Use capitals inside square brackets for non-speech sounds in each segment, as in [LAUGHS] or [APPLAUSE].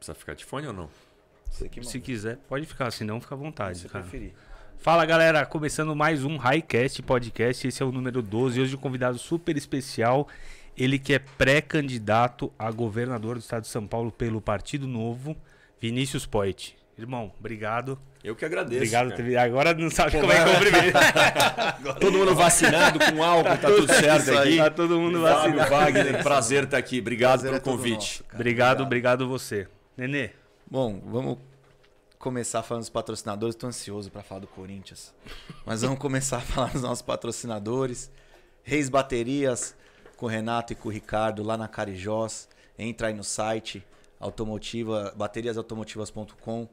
Precisa ficar de fone ou não? Se quiser, pode ficar, senão fica à vontade, cara. Preferir. Fala galera, começando mais um Highcast Podcast, esse é o número 12. Hoje um convidado super especial, ele que é pré-candidato a governador do estado de São Paulo pelo Partido Novo, Vinícius Poit. Irmão, obrigado. Eu que agradeço. Obrigado. Agora não sabe Pô, como é que primeiro. [LAUGHS] todo mundo vacinado com álcool, tá, tá tudo certo aqui. Tá todo mundo vacinado. Wagner, prazer estar tá aqui. Obrigado prazer é pelo é convite. Nosso, obrigado, obrigado, obrigado você. Nenê. Bom, vamos começar falando dos patrocinadores. Estou ansioso para falar do Corinthians. Mas vamos começar a falar dos nossos patrocinadores. Reis Baterias, com o Renato e com o Ricardo, lá na Carijós. Entra aí no site automotiva, bateriasautomotivas.com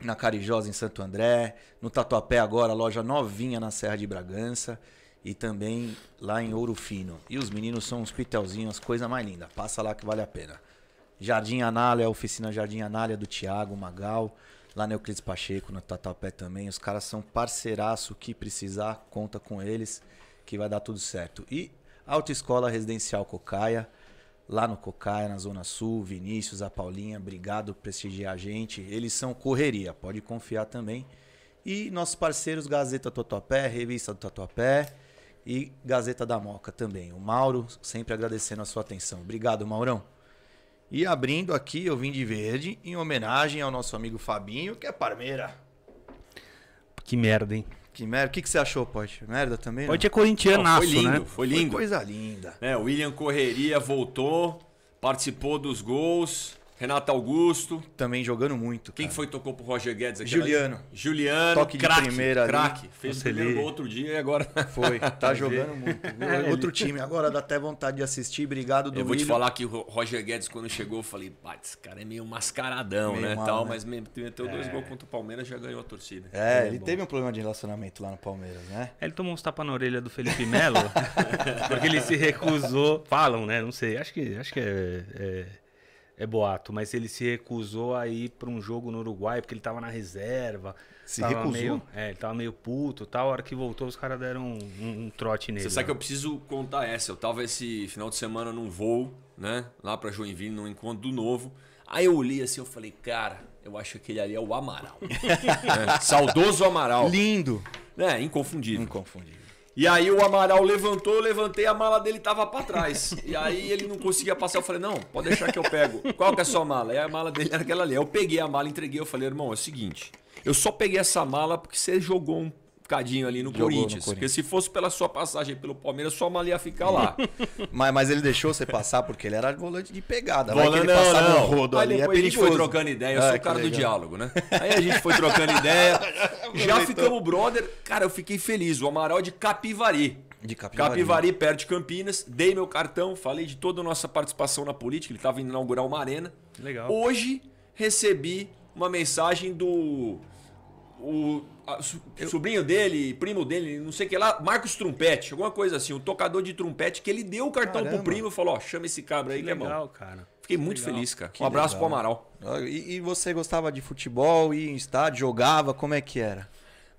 na Carijosa, em Santo André, no Tatuapé agora, loja novinha na Serra de Bragança e também lá em Ouro Fino. E os meninos são uns pitelzinhos, as coisas mais lindas. Passa lá que vale a pena. Jardim Anália, oficina Jardim Anália do Tiago Magal. Lá no Euclides Pacheco, no Tatuapé também. Os caras são parceiraço. O que precisar, conta com eles que vai dar tudo certo. E Autoescola Residencial Cocaia, lá no Cocaia, na Zona Sul, Vinícius, a Paulinha, obrigado por prestigiar a gente. Eles são correria, pode confiar também. E nossos parceiros Gazeta Tatuapé, Revista do Tatuapé e Gazeta da Moca também. O Mauro, sempre agradecendo a sua atenção. Obrigado, Maurão. E abrindo aqui, eu vim de verde em homenagem ao nosso amigo Fabinho, que é parmeira. Que merda, hein? Que merda. O que, que você achou, Pote? Merda também? Pote é corintiano, Não, foi lindo, né? Foi lindo. Foi coisa linda. É, o William Correria voltou, participou dos gols. Renato Augusto. Também jogando muito. Quem cara. foi que tocou pro Roger Guedes aqui? Juliano. Juliano. Toque craque, de primeira craque. Fez Conselheiro. primeiro outro dia e agora. [LAUGHS] Foi. Tá jogando muito. É, [LAUGHS] Outro time. Agora dá até vontade de assistir. Obrigado, do Eu vou Willian. te falar que o Roger Guedes, quando chegou, eu falei, pá, esse cara é meio mascaradão, meio né? Mal, tal, né? Mas meteu é. dois gols contra o Palmeiras já ganhou a torcida. É, é ele bom. teve um problema de relacionamento lá no Palmeiras, né? É, ele tomou uns tapas na orelha do Felipe Melo, [LAUGHS] porque ele se recusou. Falam, né? Não sei. Acho que, acho que é, é é boato, mas ele se recusou a ir para um jogo no Uruguai porque ele estava na reserva. Se recusou? Meio, é, ele tava meio puto tal. A hora que voltou, os caras deram um, um, um, trote nele. Você sabe né? que eu preciso contar essa. Eu tava esse final de semana num voo, né? Lá para Joinville, num encontro do novo. Aí eu olhei assim, eu falei, cara, eu acho que aquele ali é o Amaral. [LAUGHS] é, saudoso Amaral. Lindo. É, inconfundível. Inconfundível. E aí o Amaral levantou, eu levantei, a mala dele tava para trás. E aí ele não conseguia passar. Eu falei, não, pode deixar que eu pego. Qual que é a sua mala? E a mala dele era aquela ali. Eu peguei a mala, entreguei, eu falei, irmão, é o seguinte. Eu só peguei essa mala porque você jogou um ficadinho ali no Corinthians, no Corinthians, Porque se fosse pela sua passagem pelo Palmeiras, só mal ia ficar lá. [LAUGHS] mas, mas ele deixou você passar porque ele era volante de pegada. Volante, Vai que ele passava não. um rodo Aí É a gente foi trocando ideia, eu ah, sou o cara legal. do diálogo, né? Aí a gente foi trocando ideia. [LAUGHS] Já ficamos brother. Cara, eu fiquei feliz. O Amaral é de Capivari. De Capivari. Capivari, né? perto de Campinas. Dei meu cartão, falei de toda a nossa participação na política. Ele estava indo inaugurar uma arena. Legal. Hoje recebi uma mensagem do o a, su, sobrinho dele, primo dele, não sei o que lá, Marcos trompete alguma coisa assim, o tocador de trompete que ele deu o cartão Caramba. pro primo e falou: ó, chama esse cabra aí, que, é Legal, cara. Fiquei que muito legal. feliz, cara. Que um abraço legal. pro Amaral. Ah, e, e você gostava de futebol, ia em estádio, jogava, como é que era?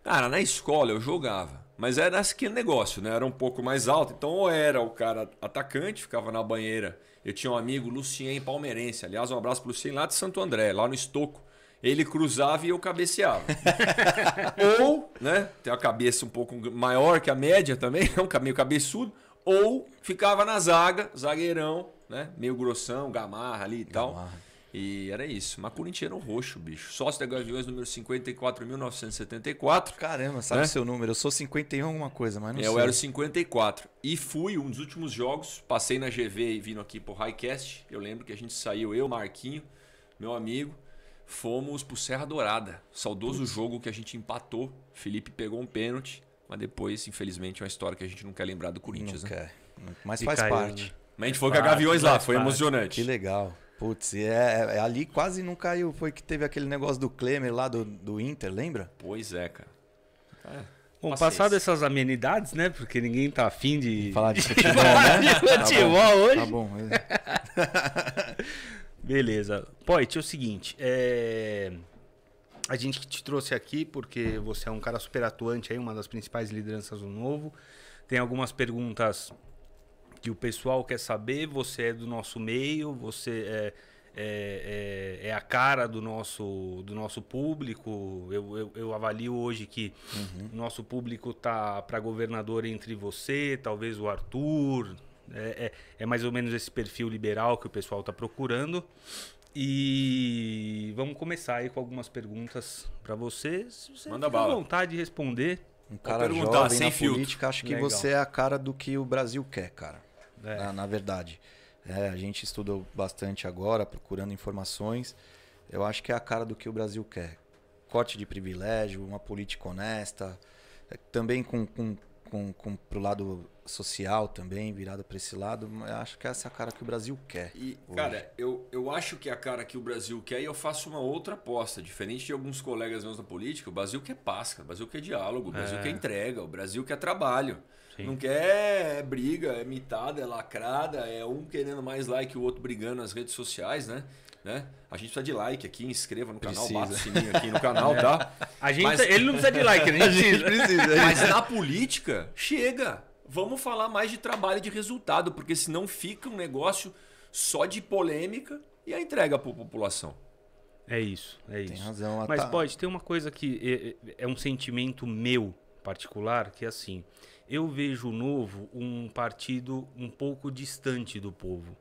Cara, na escola eu jogava. Mas era que negócio, né? Era um pouco mais alto. Então, ou era o cara atacante, ficava na banheira. Eu tinha um amigo, Lucien Palmeirense. Aliás, um abraço pro Lucien lá de Santo André, lá no Estoco ele cruzava e eu cabeceava. [LAUGHS] ou, né, tem a cabeça um pouco maior que a média também, [LAUGHS] é um caminho cabeçudo, ou ficava na zaga, zagueirão, né, meio grossão, gamarra ali e gamarra. tal. E era isso. Mas Corinthians era um roxo, bicho. Sócio da Gaviões, número 54.974. Caramba, sabe né? seu número? Eu sou 51 alguma coisa, mas não sei. Eu era 54. E fui um dos últimos jogos. Passei na GV e vindo aqui pro Highcast. Eu lembro que a gente saiu, eu, Marquinho, meu amigo fomos pro Serra Dourada. Saudoso Putz. jogo que a gente empatou. Felipe pegou um pênalti, mas depois, infelizmente, é uma história que a gente não quer lembrar do Corinthians, não né? Quer. Mas faz caiu, parte. Né? Mas a gente foi com a Gaviões lá, foi parte. emocionante. Que legal. Putz, é, é, é, ali quase não caiu. Foi que teve aquele negócio do Klemer lá do, do Inter, lembra? Pois é, cara. É. Bom, passado essas amenidades, né? Porque ninguém tá afim de. Falar de [LAUGHS] futebol, né? de tá futebol tá hoje. Tá bom. [LAUGHS] Beleza. Poit, é o seguinte, é... a gente te trouxe aqui porque você é um cara super atuante aí, uma das principais lideranças do Novo. Tem algumas perguntas que o pessoal quer saber, você é do nosso meio, você é... É, é, é, a cara do nosso, do nosso público. Eu, eu, eu avalio hoje que o uhum. nosso público tá para governador entre você, talvez o Arthur, é, é, é mais ou menos esse perfil liberal que o pessoal está procurando. E vamos começar aí com algumas perguntas para vocês. Você Manda bala. vontade de responder. Um cara jovem sem na filtro. política, acho que Legal. você é a cara do que o Brasil quer, cara. É. Na, na, verdade. É, a gente estudou bastante agora, procurando informações. Eu acho que é a cara do que o Brasil quer. Corte de privilégio, uma política honesta, é, também com, com, com, com pro lado social também, virada para esse lado. acho que essa é a cara que o Brasil quer. E, cara, eu, eu acho que é a cara que o Brasil quer e eu faço uma outra aposta. Diferente de alguns colegas meus na política, o Brasil quer paz, o Brasil quer diálogo, o Brasil é. quer entrega, o Brasil quer trabalho. Sim. Não quer é briga, é mitada, é lacrada, é um querendo mais like o outro brigando nas redes sociais, né? Né? A gente precisa de like aqui, inscreva no precisa. canal, bata o sininho aqui no canal, tá? [LAUGHS] A gente, Mas... Tá, ele não precisa de like, a gente [LAUGHS] precisa. Mas na política, chega vamos falar mais de trabalho de resultado, porque senão fica um negócio só de polêmica e a entrega para a população. É isso, é isso. Tem razão, Mas tá... pode ter uma coisa que é, é, é um sentimento meu particular, que é assim, eu vejo o novo um partido um pouco distante do povo.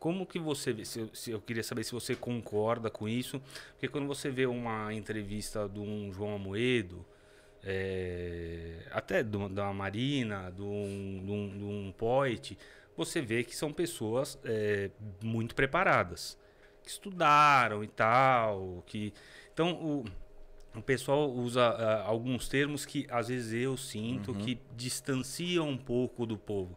Como que você vê? Se, se, eu queria saber se você concorda com isso, porque quando você vê uma entrevista de um João Amoedo, é, até da marina, de um, de, um, de um poet, você vê que são pessoas é, muito preparadas, que estudaram e tal. Que... Então, o, o pessoal usa uh, alguns termos que às vezes eu sinto uhum. que distanciam um pouco do povo.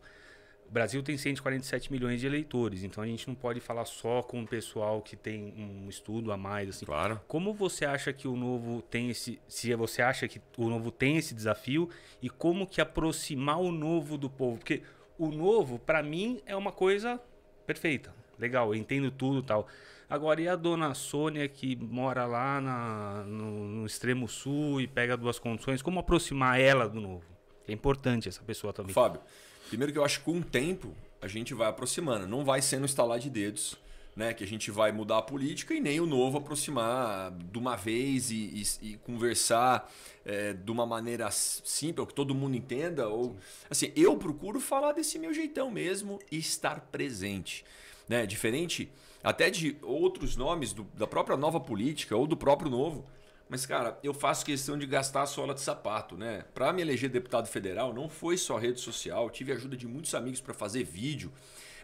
Brasil tem 147 milhões de eleitores, então a gente não pode falar só com o pessoal que tem um estudo a mais. Assim. Claro. Como você acha que o novo tem esse. Se você acha que o novo tem esse desafio e como que aproximar o novo do povo? Porque o novo, para mim, é uma coisa perfeita. Legal, eu entendo tudo e tal. Agora, e a dona Sônia que mora lá na, no, no extremo sul e pega duas condições, como aproximar ela do novo? É importante essa pessoa também. Fábio, Primeiro que eu acho que com o tempo a gente vai aproximando. Não vai sendo estalar de dedos, né? Que a gente vai mudar a política e nem o novo aproximar de uma vez e, e, e conversar é, de uma maneira simples, que todo mundo entenda. Ou assim, eu procuro falar desse meu jeitão mesmo e estar presente. Né? Diferente até de outros nomes do, da própria nova política ou do próprio novo mas, cara, eu faço questão de gastar a sola de sapato, né? Para me eleger deputado federal, não foi só rede social, tive ajuda de muitos amigos para fazer vídeo.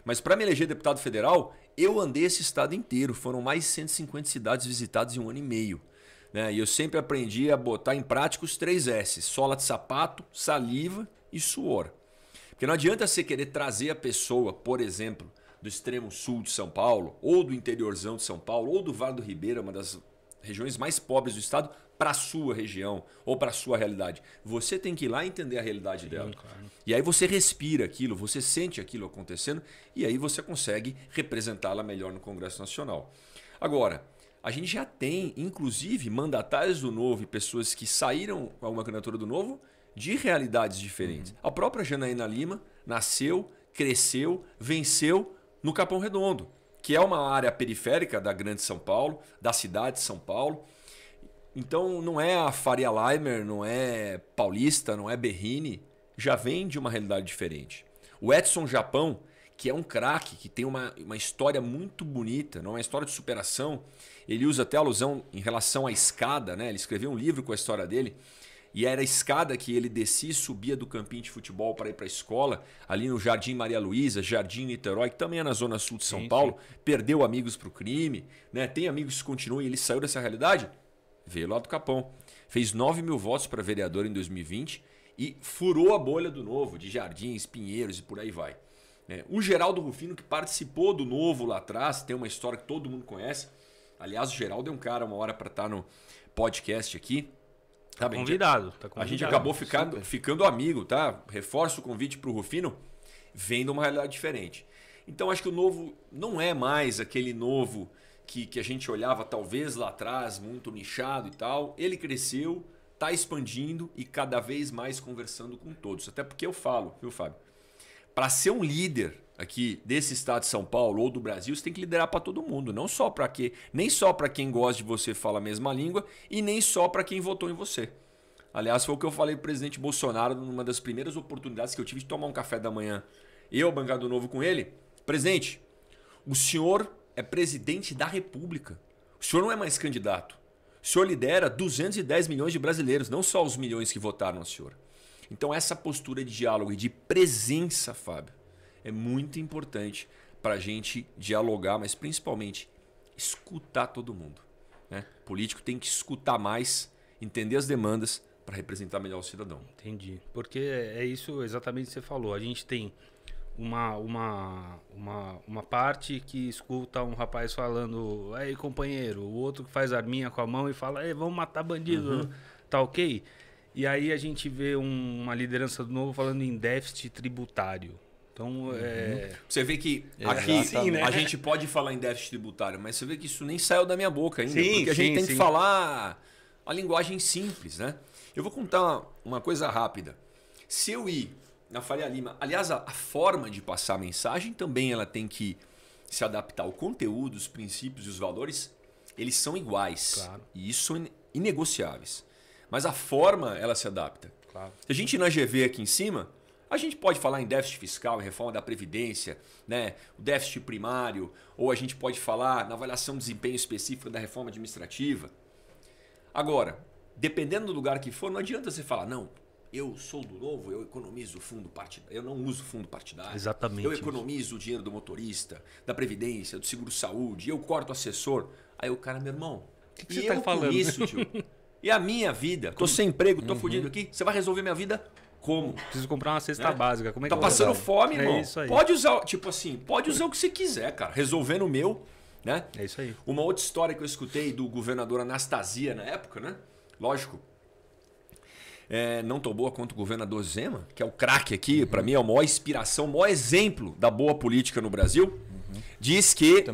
Mas para me eleger deputado federal, eu andei esse estado inteiro. Foram mais de 150 cidades visitadas em um ano e meio. Né? E eu sempre aprendi a botar em prática os três S: sola de sapato, saliva e suor. Porque não adianta você querer trazer a pessoa, por exemplo, do extremo sul de São Paulo, ou do interiorzão de São Paulo, ou do Vale do Ribeira, uma das regiões mais pobres do estado para a sua região ou para a sua realidade. Você tem que ir lá entender a realidade Sim, dela. Claro. E aí você respira aquilo, você sente aquilo acontecendo e aí você consegue representá-la melhor no Congresso Nacional. Agora, a gente já tem, inclusive, mandatários do Novo e pessoas que saíram com uma candidatura do Novo de realidades diferentes. Uhum. A própria Janaína Lima nasceu, cresceu, venceu no Capão Redondo que é uma área periférica da Grande São Paulo, da cidade de São Paulo. Então não é a Faria Limer, não é Paulista, não é Berrini, já vem de uma realidade diferente. O Edson Japão, que é um craque, que tem uma, uma história muito bonita, não é uma história de superação. Ele usa até alusão em relação à escada, né? Ele escreveu um livro com a história dele e era a escada que ele descia e subia do campinho de futebol para ir para a escola, ali no Jardim Maria Luísa, Jardim Niterói, que também é na zona sul de São sim, Paulo, sim. perdeu amigos para o crime, né? tem amigos que continuam e ele saiu dessa realidade, veio lá do Capão. Fez 9 mil votos para vereador em 2020 e furou a bolha do novo, de Jardins, Pinheiros e por aí vai. Né? O Geraldo Rufino, que participou do novo lá atrás, tem uma história que todo mundo conhece. Aliás, o Geraldo é um cara, uma hora para estar tá no podcast aqui Tá bem, convidado, tá convidado. A gente acabou ficando, ficando amigo, tá? Reforço o convite para o Rufino, vendo uma realidade diferente. Então acho que o novo não é mais aquele novo que, que a gente olhava talvez lá atrás, muito nichado e tal. Ele cresceu, está expandindo e cada vez mais conversando com todos. Até porque eu falo, viu, Fábio? Para ser um líder aqui desse estado de São Paulo ou do Brasil, você tem que liderar para todo mundo, não só para que, nem só para quem gosta de você fala a mesma língua e nem só para quem votou em você. Aliás, foi o que eu falei pro presidente Bolsonaro numa das primeiras oportunidades que eu tive de tomar um café da manhã. Eu, bancado novo com ele, presidente, o senhor é presidente da República. O senhor não é mais candidato. O senhor lidera 210 milhões de brasileiros, não só os milhões que votaram no senhor. Então essa postura de diálogo e de presença, Fábio, é muito importante para a gente dialogar, mas principalmente escutar todo mundo. Né? O político tem que escutar mais, entender as demandas para representar melhor o cidadão. Entendi. Porque é isso exatamente que você falou. A gente tem uma, uma, uma, uma parte que escuta um rapaz falando, aí companheiro, o outro que faz arminha com a mão e fala, vamos matar bandido, uhum. tá ok? E aí a gente vê um, uma liderança do novo falando em déficit tributário. Então, uhum. é... Você vê que é aqui assim, sim, né? a gente pode falar em déficit tributário, mas você vê que isso nem saiu da minha boca ainda. Sim, porque a gente tem sim. que falar a linguagem simples, né? Eu vou contar uma coisa rápida. Se eu ir na Faria Lima, aliás, a, a forma de passar a mensagem também ela tem que se adaptar ao conteúdo, os princípios e os valores, eles são iguais. Claro. E isso são é inegociáveis. Mas a forma ela se adapta. Claro. Se a gente na GV aqui em cima, a gente pode falar em déficit fiscal, em reforma da Previdência, né? o déficit primário, ou a gente pode falar na avaliação de desempenho específica da reforma administrativa. Agora, dependendo do lugar que for, não adianta você falar, não, eu sou do novo, eu economizo fundo partidário, eu não uso fundo partidário. Exatamente. Eu economizo isso. o dinheiro do motorista, da Previdência, do seguro-saúde, eu corto assessor. Aí o cara, meu irmão, que, que você está falando? isso, tio? [LAUGHS] E a minha vida? Tô sem emprego, tô uhum. fudido aqui. Você vai resolver minha vida como? Preciso comprar uma cesta é? básica. Como é tá que Tá passando fome, é irmão. É isso aí. Pode usar, tipo assim, pode usar o que você quiser, cara. Resolvendo o meu, né? É isso aí. Uma outra história que eu escutei do governador Anastasia na época, né? Lógico. É, não tão boa quanto o governador Zema, que é o craque aqui, uhum. para mim é a maior inspiração, o maior exemplo da boa política no Brasil. Uhum. Diz que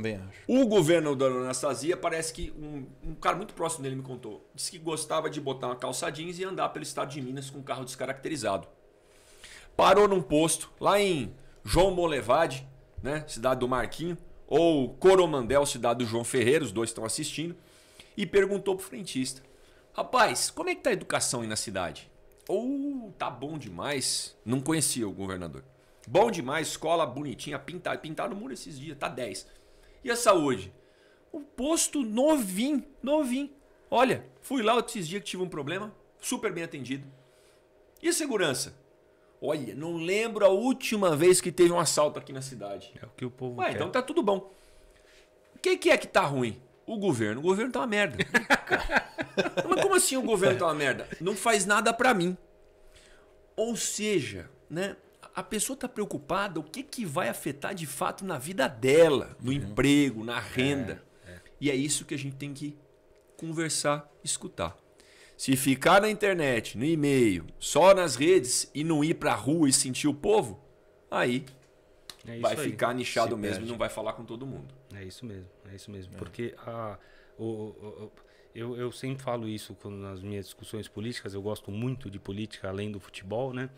o governo da Anastasia parece que um, um, cara muito próximo dele me contou. Diz que gostava de botar uma calça jeans e andar pelo estado de Minas com um carro descaracterizado. Parou num posto lá em João Molevade, né, cidade do Marquinho, ou Coromandel, cidade do João Ferreira, os dois estão assistindo, e perguntou pro frentista: "Rapaz, como é que tá a educação aí na cidade?" Ou oh, tá bom demais. Não conhecia o governador. Bom demais, escola bonitinha, pintar, pintar no muro esses dias, tá 10. E a saúde? O posto novinho, novinho. Olha, fui lá esses dias que tive um problema, super bem atendido. E a segurança? Olha, não lembro a última vez que teve um assalto aqui na cidade. É o que o povo Ué, quer. então tá tudo bom. O que, que é que tá ruim? O governo. O governo tá uma merda. [LAUGHS] Mas como assim o governo tá uma merda? Não faz nada para mim. Ou seja, né? a pessoa está preocupada o que, que vai afetar de fato na vida dela, no uhum. emprego, na é, renda. É, é. E é isso que a gente tem que conversar, escutar. Se ficar na internet, no e-mail, só nas redes e não ir para a rua e sentir o povo, aí é vai aí. ficar nichado Se mesmo perde. e não vai falar com todo mundo. É isso mesmo, é isso mesmo. É. Porque a, o, o, eu, eu sempre falo isso quando, nas minhas discussões políticas, eu gosto muito de política além do futebol, né?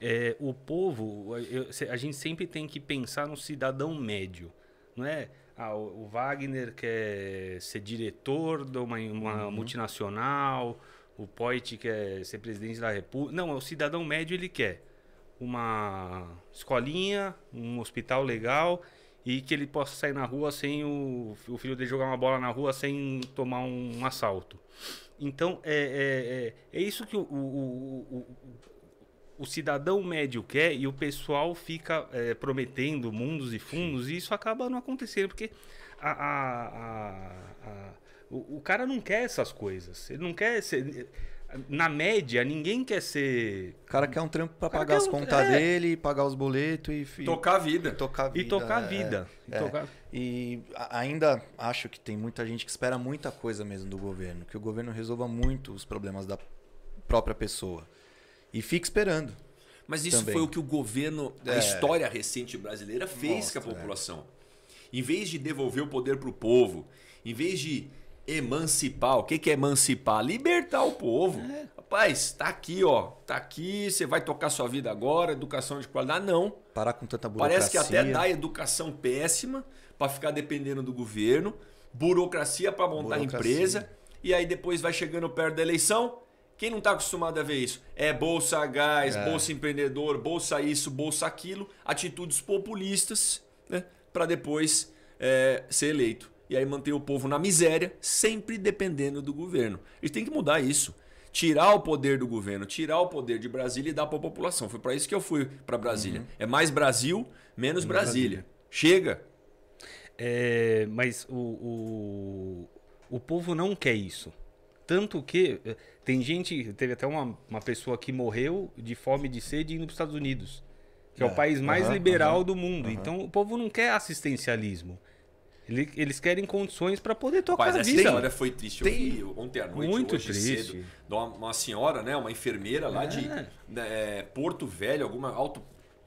É, o povo, eu, a gente sempre tem que pensar no cidadão médio, não é? Ah, o, o Wagner quer ser diretor de uma, uma uhum. multinacional, o Poit quer ser presidente da República. Não, é o cidadão médio ele quer uma escolinha, um hospital legal e que ele possa sair na rua sem o, o filho dele jogar uma bola na rua sem tomar um, um assalto. Então, é, é, é, é, isso que o, o, o, o, cidadão médio quer e o pessoal fica é, prometendo mundos e fundos Sim. e isso acaba não acontecendo, porque a, a, a, o, o, cara não quer essas coisas. Ele não quer. Ser, na média, ninguém quer ser. O cara quer um trampo para pagar as um... contas é. dele, pagar os boletos e, Tocar a vida. E tocar a vida. E tocar a vida. É, é. tocar... e ainda acho que tem muita gente que espera muita coisa mesmo do governo. Que o governo resolva muito os problemas da própria pessoa. E fica esperando. Mas isso também. foi o que o governo, a é. história recente brasileira, fez Mostra, com a é. população. Em vez de devolver o poder para o povo, em vez de emancipar. O que, que é emancipar? Libertar o povo. É. Rapaz, tá aqui, ó. Tá aqui, você vai tocar sua vida agora, educação de qualidade. Não. Parar com tanta burocracia. Parece que até dá educação péssima para ficar dependendo do governo, burocracia para montar burocracia. empresa. E aí depois vai chegando perto da eleição. Quem não está acostumado a ver isso? É bolsa gás, é. bolsa empreendedor, bolsa isso, bolsa aquilo, atitudes populistas, né? Para depois é, ser eleito e aí manter o povo na miséria, sempre dependendo do governo. Eles têm que mudar isso. Tirar o poder do governo, tirar o poder de Brasília e dar para a população. Foi para isso que eu fui para Brasília. Uhum. É mais Brasil, menos Brasília. Brasília. Chega. É, mas o, o, o povo não quer isso. Tanto que eh, tem gente, teve até uma, uma pessoa que morreu de fome de sede indo para os Estados Unidos, que é, é o país mais uhum, liberal uhum, do mundo. Então o povo não quer assistencialismo. Eles querem condições para poder tocar a vida. Essa história foi triste. Eu Tem... vi ontem à noite, Muito hoje triste. cedo, uma, uma senhora, né, uma enfermeira lá é. de né, é, Porto Velho, alguma alto,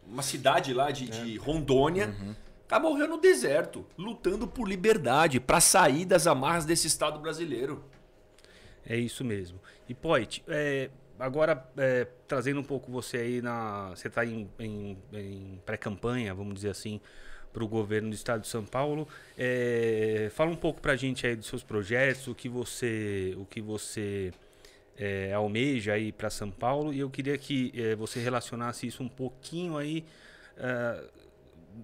uma cidade lá de, é. de Rondônia, uhum. morrendo no deserto, lutando por liberdade, para sair das amarras desse Estado brasileiro. É isso mesmo. E Poit, é, agora é, trazendo um pouco você aí na, você está em, em, em pré-campanha, vamos dizer assim para o governo do estado de São Paulo. É, fala um pouco para a gente aí dos seus projetos, o que você, o que você é, almeja aí para São Paulo e eu queria que é, você relacionasse isso um pouquinho aí. É,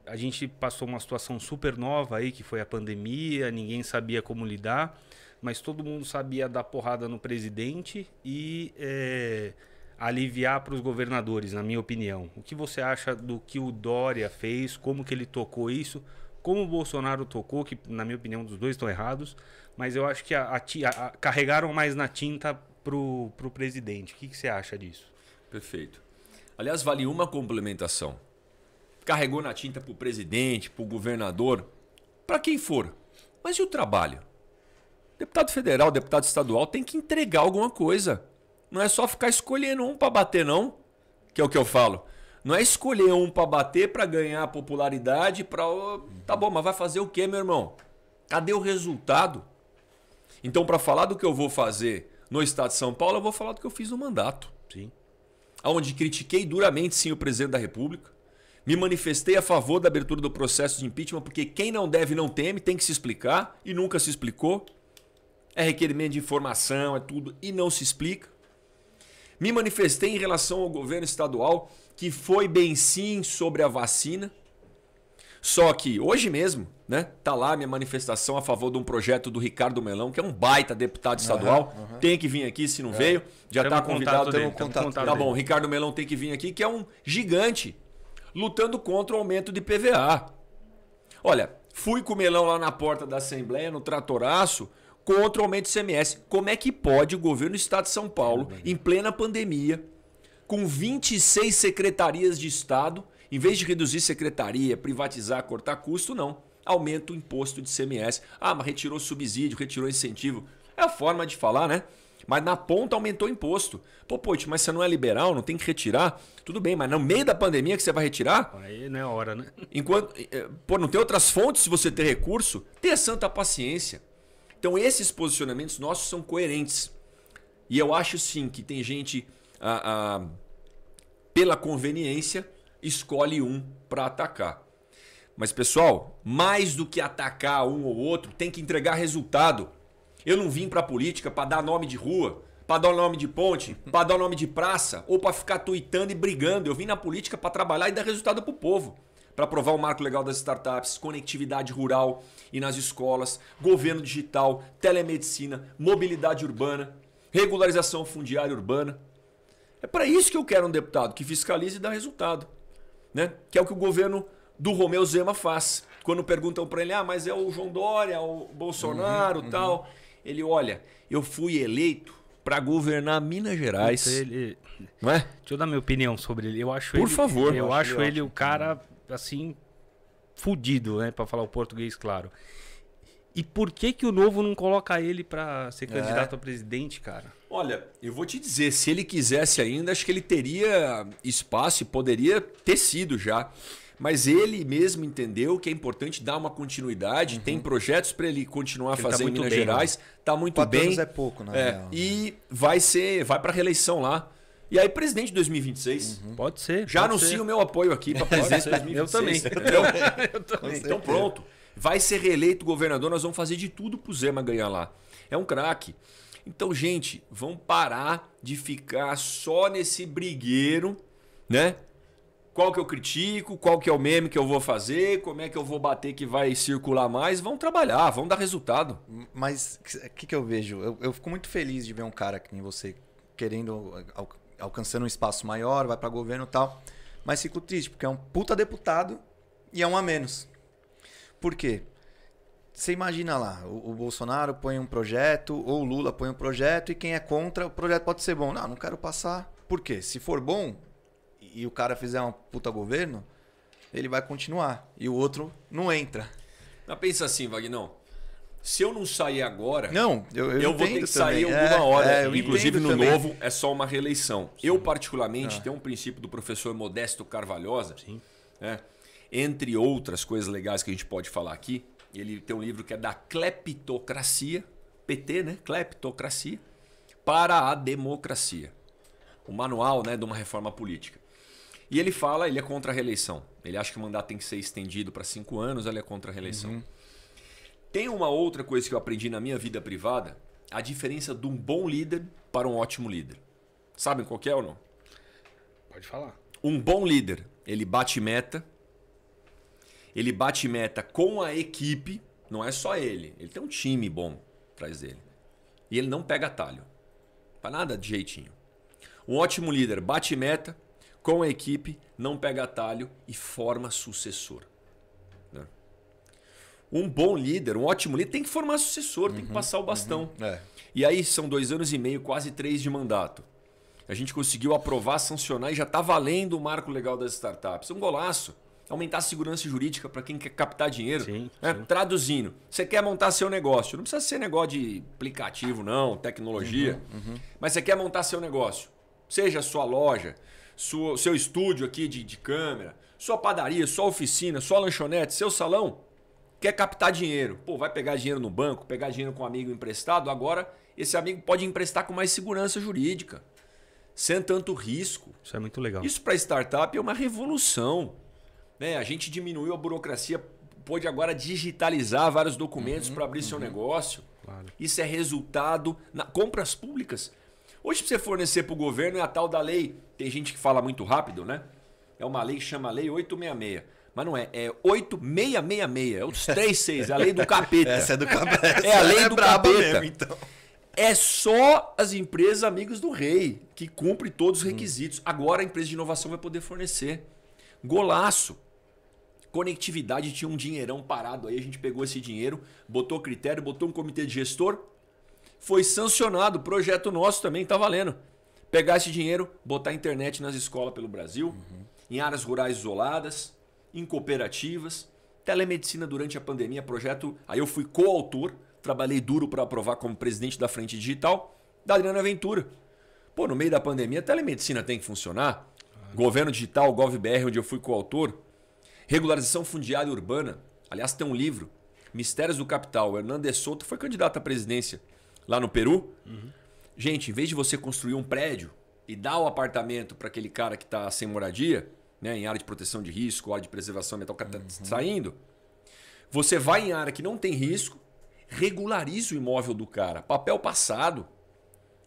a gente passou uma situação super nova aí que foi a pandemia, ninguém sabia como lidar, mas todo mundo sabia dar porrada no presidente e é, aliviar para os governadores, na minha opinião. O que você acha do que o Dória fez, como que ele tocou isso, como o Bolsonaro tocou, que na minha opinião dos dois estão errados, mas eu acho que a, a, a, carregaram mais na tinta para o presidente. O que, que você acha disso? Perfeito. Aliás, vale uma complementação. Carregou na tinta para o presidente, para o governador, para quem for. Mas e o trabalho? Deputado federal, deputado estadual tem que entregar alguma coisa não é só ficar escolhendo um para bater, não. Que é o que eu falo. Não é escolher um para bater para ganhar popularidade, para tá bom, mas vai fazer o quê, meu irmão? Cadê o resultado? Então, para falar do que eu vou fazer no estado de São Paulo, eu vou falar do que eu fiz no mandato. Sim. Aonde critiquei duramente sim o presidente da República, me manifestei a favor da abertura do processo de impeachment, porque quem não deve não teme, tem que se explicar e nunca se explicou. É requerimento de informação, é tudo e não se explica. Me manifestei em relação ao governo estadual, que foi bem sim sobre a vacina. Só que hoje mesmo, né? Tá lá minha manifestação a favor de um projeto do Ricardo Melão, que é um baita deputado estadual. Uhum, uhum. Tem que vir aqui se não é. veio. Já tá temos tá convidado. tem temos contato. contato. Tá bom, Ricardo Melão tem que vir aqui, que é um gigante lutando contra o aumento de PVA. Olha, fui com o Melão lá na porta da Assembleia, no tratoraço, contra o aumento do ICMS. Como é que pode o governo do estado de São Paulo, em plena pandemia, com 26 secretarias de estado, em vez de reduzir secretaria, privatizar, cortar custo, não. Aumenta o imposto de ICMS. Ah, mas retirou subsídio, retirou incentivo. É a forma de falar, né? Mas na ponta aumentou o imposto. Pô, Poit, mas você não é liberal, não tem que retirar? Tudo bem, mas no meio da pandemia que você vai retirar? Aí não é hora, né? Enquanto, eh, pô, não tem outras fontes se você ter recurso? Tenha santa paciência. Então esses posicionamentos nossos são coerentes. E eu acho sim que tem gente, ah, ah, pela conveniência, escolhe um para atacar. Mas pessoal, mais do que atacar um ou outro, tem que entregar resultado. Eu não vim para política para dar nome de rua, para dar nome de ponte, para dar nome de praça ou para ficar tuitando e brigando. Eu vim na política para trabalhar e dar resultado para o povo para provar o marco legal das startups, conectividade rural e nas escolas, governo digital, telemedicina, mobilidade urbana, regularização fundiária urbana. É para isso que eu quero um deputado que fiscalize e dá resultado, né? Que é o que o governo do Romeu Zema faz. Quando perguntam para ele: "Ah, mas é o João Dória, o Bolsonaro, uhum, uhum. tal". Uhum. Ele olha: "Eu fui eleito para governar Minas Gerais. ele... Não é? Deixa eu dar minha opinião sobre ele. Eu acho Por ele, favor. Eu acho ele o cara assim, fudido, né? para falar o português, claro. E por que que o Novo não coloca ele para ser é. candidato é. a presidente, cara? Olha, eu vou te dizer, se ele quisesse ainda, acho que ele teria espaço e poderia ter sido já. Mas ele mesmo entendeu que é importante dar uma continuidade, uhum. tem projetos para ele continuar tá fazendo tá em Minas bem, né? Gerais, né? tá muito Quatro bem. Anos é pouco, na é, real. Né? E vai ser, vai para reeleição lá. E aí, presidente de 2026. Uhum. Pode ser. Já pode anuncio ser. o meu apoio aqui para [LAUGHS] é, presidente de 2026. Eu também. [LAUGHS] Então, eu [LAUGHS] também. então pronto. Vai ser reeleito governador, nós vamos fazer de tudo para o Zema ganhar lá. É um craque. Então, gente, vão parar de ficar só nesse brigueiro, né? Qual que eu critico, qual que é o meme que eu vou fazer, como é que eu vou bater que vai circular mais. Vão trabalhar, vão dar resultado. Mas o que, que eu vejo? Eu, eu, fico muito feliz de ver um cara que nem você querendo alcançando um espaço maior, vai para governo e tal. Mas fico triste, porque é um puta deputado e é um a menos. Por quê? Você imagina lá, o, o, Bolsonaro põe um projeto, ou o Lula põe um projeto, e quem é contra, o projeto pode ser bom. Não, não quero passar. Por quê? Se for bom e o cara fizer um puta governo, ele vai continuar. E o outro não entra. Mas pensa assim, Vagnão se eu não sair agora, não, eu, eu, eu vou ter que sair também. alguma é, hora. É, Inclusive, no também. novo, é só uma reeleição. Sim. Eu, particularmente, ah. tenho um princípio do professor Modesto Carvalhosa, né? entre outras coisas legais que a gente pode falar aqui. Ele tem um livro que é da cleptocracia, PT, né? Cleptocracia, para a democracia. O manual né, de uma reforma política. E ele fala, ele é contra a reeleição. Ele acha que o mandato tem que ser estendido para cinco anos, ele é contra a reeleição. Uhum. Tem uma outra coisa que eu aprendi na minha vida privada, a diferença de um bom líder para um ótimo líder. Sabem qual é ou não? Pode falar. Um bom líder, ele bate meta, ele bate meta com a equipe, não é só ele, ele tem um time bom atrás dele. E ele não pega atalho. Para nada de jeitinho. Um ótimo líder bate meta com a equipe, não pega atalho e forma sucessor um bom líder, um ótimo líder, tem que formar sucessor, uhum, tem que uhum, passar o uhum, bastão. Uhum, é. E aí são dois anos e meio, quase três de mandato. A gente conseguiu aprovar, sancionar e já está valendo o marco legal das startups. Um golaço. Aumentar a segurança jurídica para quem quer captar dinheiro. Sim, né? sim. Traduzindo, você quer montar seu negócio. Não precisa ser negócio de aplicativo, não, tecnologia. Uhum, uhum, mas você quer montar seu negócio. Seja sua loja, sua, seu estúdio aqui de, de câmera, sua padaria, sua oficina, sua lanchonete, seu salão quer captar dinheiro. Pô, vai pegar dinheiro no banco, pegar dinheiro com um amigo emprestado. Agora, esse amigo pode emprestar com mais segurança jurídica, sem tanto risco. Isso é muito legal. Isso para startup é uma revolução. Né? A gente diminuiu a burocracia, pôde agora digitalizar vários documentos uhum, para abrir uhum. seu negócio. Claro. Isso é resultado na compras públicas. Hoje, para você fornecer para o governo, é a tal da lei. Tem gente que fala muito rápido, né? É uma lei que chama Lei 866. Mas não é, é 8666, é os 6, é a lei do capeta. [LAUGHS] Essa é do capeta. É a lei é do capeta. Mesmo, então. É só as empresas amigos do rei que cumprem todos os requisitos. Hum. Agora a empresa de inovação vai poder fornecer. Golaço. Conectividade tinha um dinheirão parado aí, a gente pegou esse dinheiro, botou critério, botou um comitê de gestor, foi sancionado, projeto nosso também tá valendo. Pegar esse dinheiro, botar internet nas escolas pelo Brasil, uhum. em áreas rurais isoladas, em cooperativas, telemedicina durante a pandemia, projeto. Aí eu fui coautor, trabalhei duro para aprovar como presidente da Frente Digital, da Adriana Ventura. Pô, no meio da pandemia, telemedicina tem que funcionar. Ah, Governo Digital, GovBR, onde eu fui coautor. Regularização fundiária urbana. Aliás, tem um livro, Mistérios do Capital. de Soto foi candidato à presidência lá no Peru. Uhum. Gente, em vez de você construir um prédio e dar o um apartamento para aquele cara que está sem moradia, né, em área de proteção de risco, área de preservação ambiental que está uhum. saindo. Você vai em área que não tem risco, regulariza o imóvel do cara, papel passado.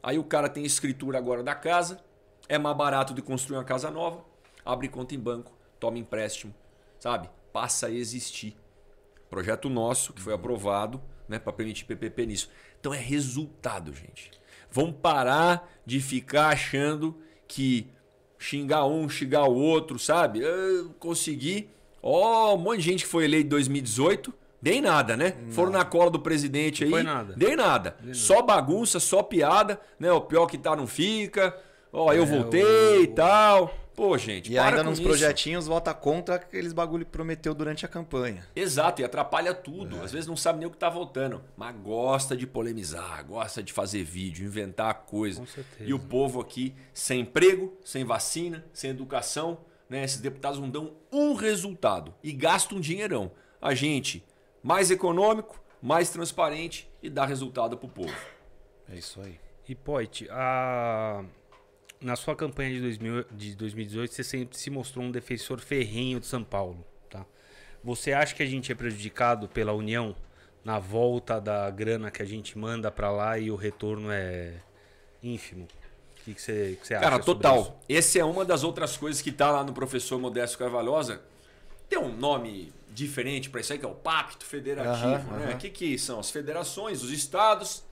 Aí o cara tem escritura agora da casa, é mais barato de construir uma casa nova, abre conta em banco, toma empréstimo, sabe? Passa a existir. Projeto nosso que foi uhum. aprovado, né, para permitir PPP nisso. Então é resultado, gente. Vão parar de ficar achando que xingar um, xingar o outro, sabe? Eu consegui. Ó, oh, um monte de gente que foi eleito em 2018. Dei nada, né? Não. Hum, Foram na cola do presidente não aí. Foi nada. Dei nada. Dei só nada. bagunça, só piada, né? O pior que tá não fica. Ó, oh, eu é, voltei o... e tal. Pô, gente, e ainda nos isso. projetinhos vota contra aqueles bagulho que prometeu durante a campanha. Exato, e atrapalha tudo. É. Às vezes não sabe nem o que tá votando, mas gosta de polemizar, gosta de fazer vídeo, inventar coisa. Com certeza. E o povo aqui sem emprego, sem vacina, sem educação, né? Esses deputados não dão um resultado e gastam um dinheirão. A gente mais econômico, mais transparente e dá resultado pro povo. É isso aí. E Poit, a na sua campanha de, 2000, de 2018, você sempre se mostrou um defensor ferrenho de São Paulo. Tá? Você acha que a gente é prejudicado pela União na volta da grana que a gente manda para lá e o retorno é ínfimo? O que você acha? Cara, total. Essa é uma das outras coisas que está lá no professor Modesto Carvalhosa. Tem um nome diferente para isso aí, que é o Pacto Federativo. Uhum, né? O que, que são? As federações, os estados.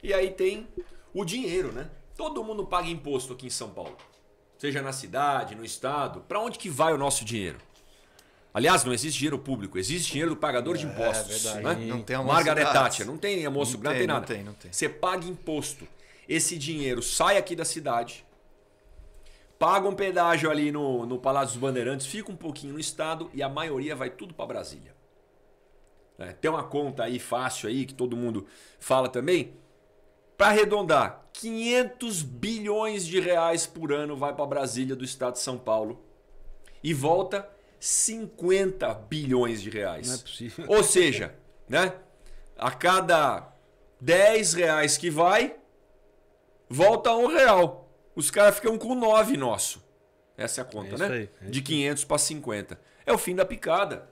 E aí tem o dinheiro, né? Todo mundo paga imposto aqui em São Paulo. Seja na cidade, no estado. Para onde que vai o nosso dinheiro? Aliás, não existe dinheiro público, existe dinheiro do pagador de é, é impostos. É né? Não tem almoço Margaret Thatcher, não tem almoço grátis, não tem nada. Não tem, não tem. Você paga imposto. Esse dinheiro sai aqui da cidade, paga um pedágio ali no, no Palácio dos Bandeirantes, fica um pouquinho no estado e a maioria vai tudo para Brasília. É, tem uma conta aí fácil aí que todo mundo fala também. Para arredondar, 500 bilhões de reais por ano vai para Brasília do estado de São Paulo e volta 50 bilhões de reais. Não é possível. Ou seja, né? A cada 10 reais que vai, volta um real. Os caras ficam com 9 nosso. Essa é a conta, é né? Aí, é de 500 para 50. É o fim da picada.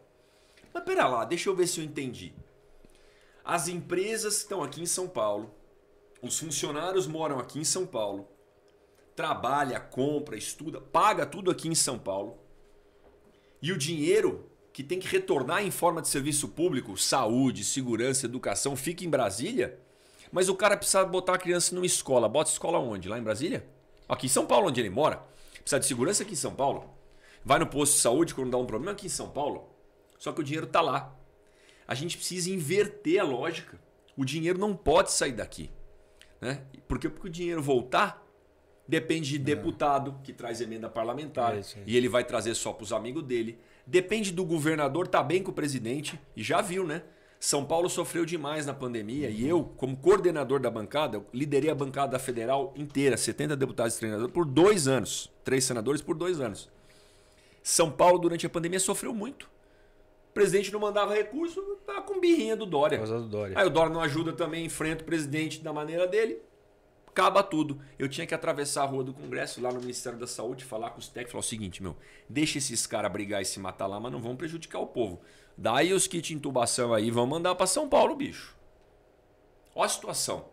Mas pera lá, deixa eu ver se eu entendi. As empresas que estão aqui em São Paulo os funcionários moram aqui em São Paulo, trabalha, compra, estuda, paga tudo aqui em São Paulo. E o dinheiro que tem que retornar em forma de serviço público, saúde, segurança, educação, fica em Brasília. Mas o cara precisa botar a criança numa escola. Bota escola onde? Lá em Brasília? Aqui em São Paulo, onde ele mora. Precisa de segurança aqui em São Paulo. Vai no posto de saúde quando dá um problema aqui em São Paulo. Só que o dinheiro está lá. A gente precisa inverter a lógica. O dinheiro não pode sair daqui. Né? Porque, porque o dinheiro voltar depende de é. deputado que traz emenda parlamentar é isso, é isso. e ele vai trazer só para os amigos dele. Depende do governador tá bem com o presidente e já viu, né? São Paulo sofreu demais na pandemia uhum. e eu, como coordenador da bancada, liderei a bancada federal inteira, 70 deputados e treinadores, por dois anos. Três senadores por dois anos. São Paulo, durante a pandemia, sofreu muito. O presidente não mandava recurso, tá com birrinha do Dória. Por causa do Dória. Aí o Dória não ajuda também, enfrenta o presidente da maneira dele, acaba tudo. Eu tinha que atravessar a rua do Congresso lá no Ministério da Saúde, falar com os técnicos, falar o seguinte, meu, deixa esses caras brigar e se matar lá, mas não vão prejudicar o povo. Daí os kits de intubação aí vão mandar para São Paulo, bicho. Olha a situação.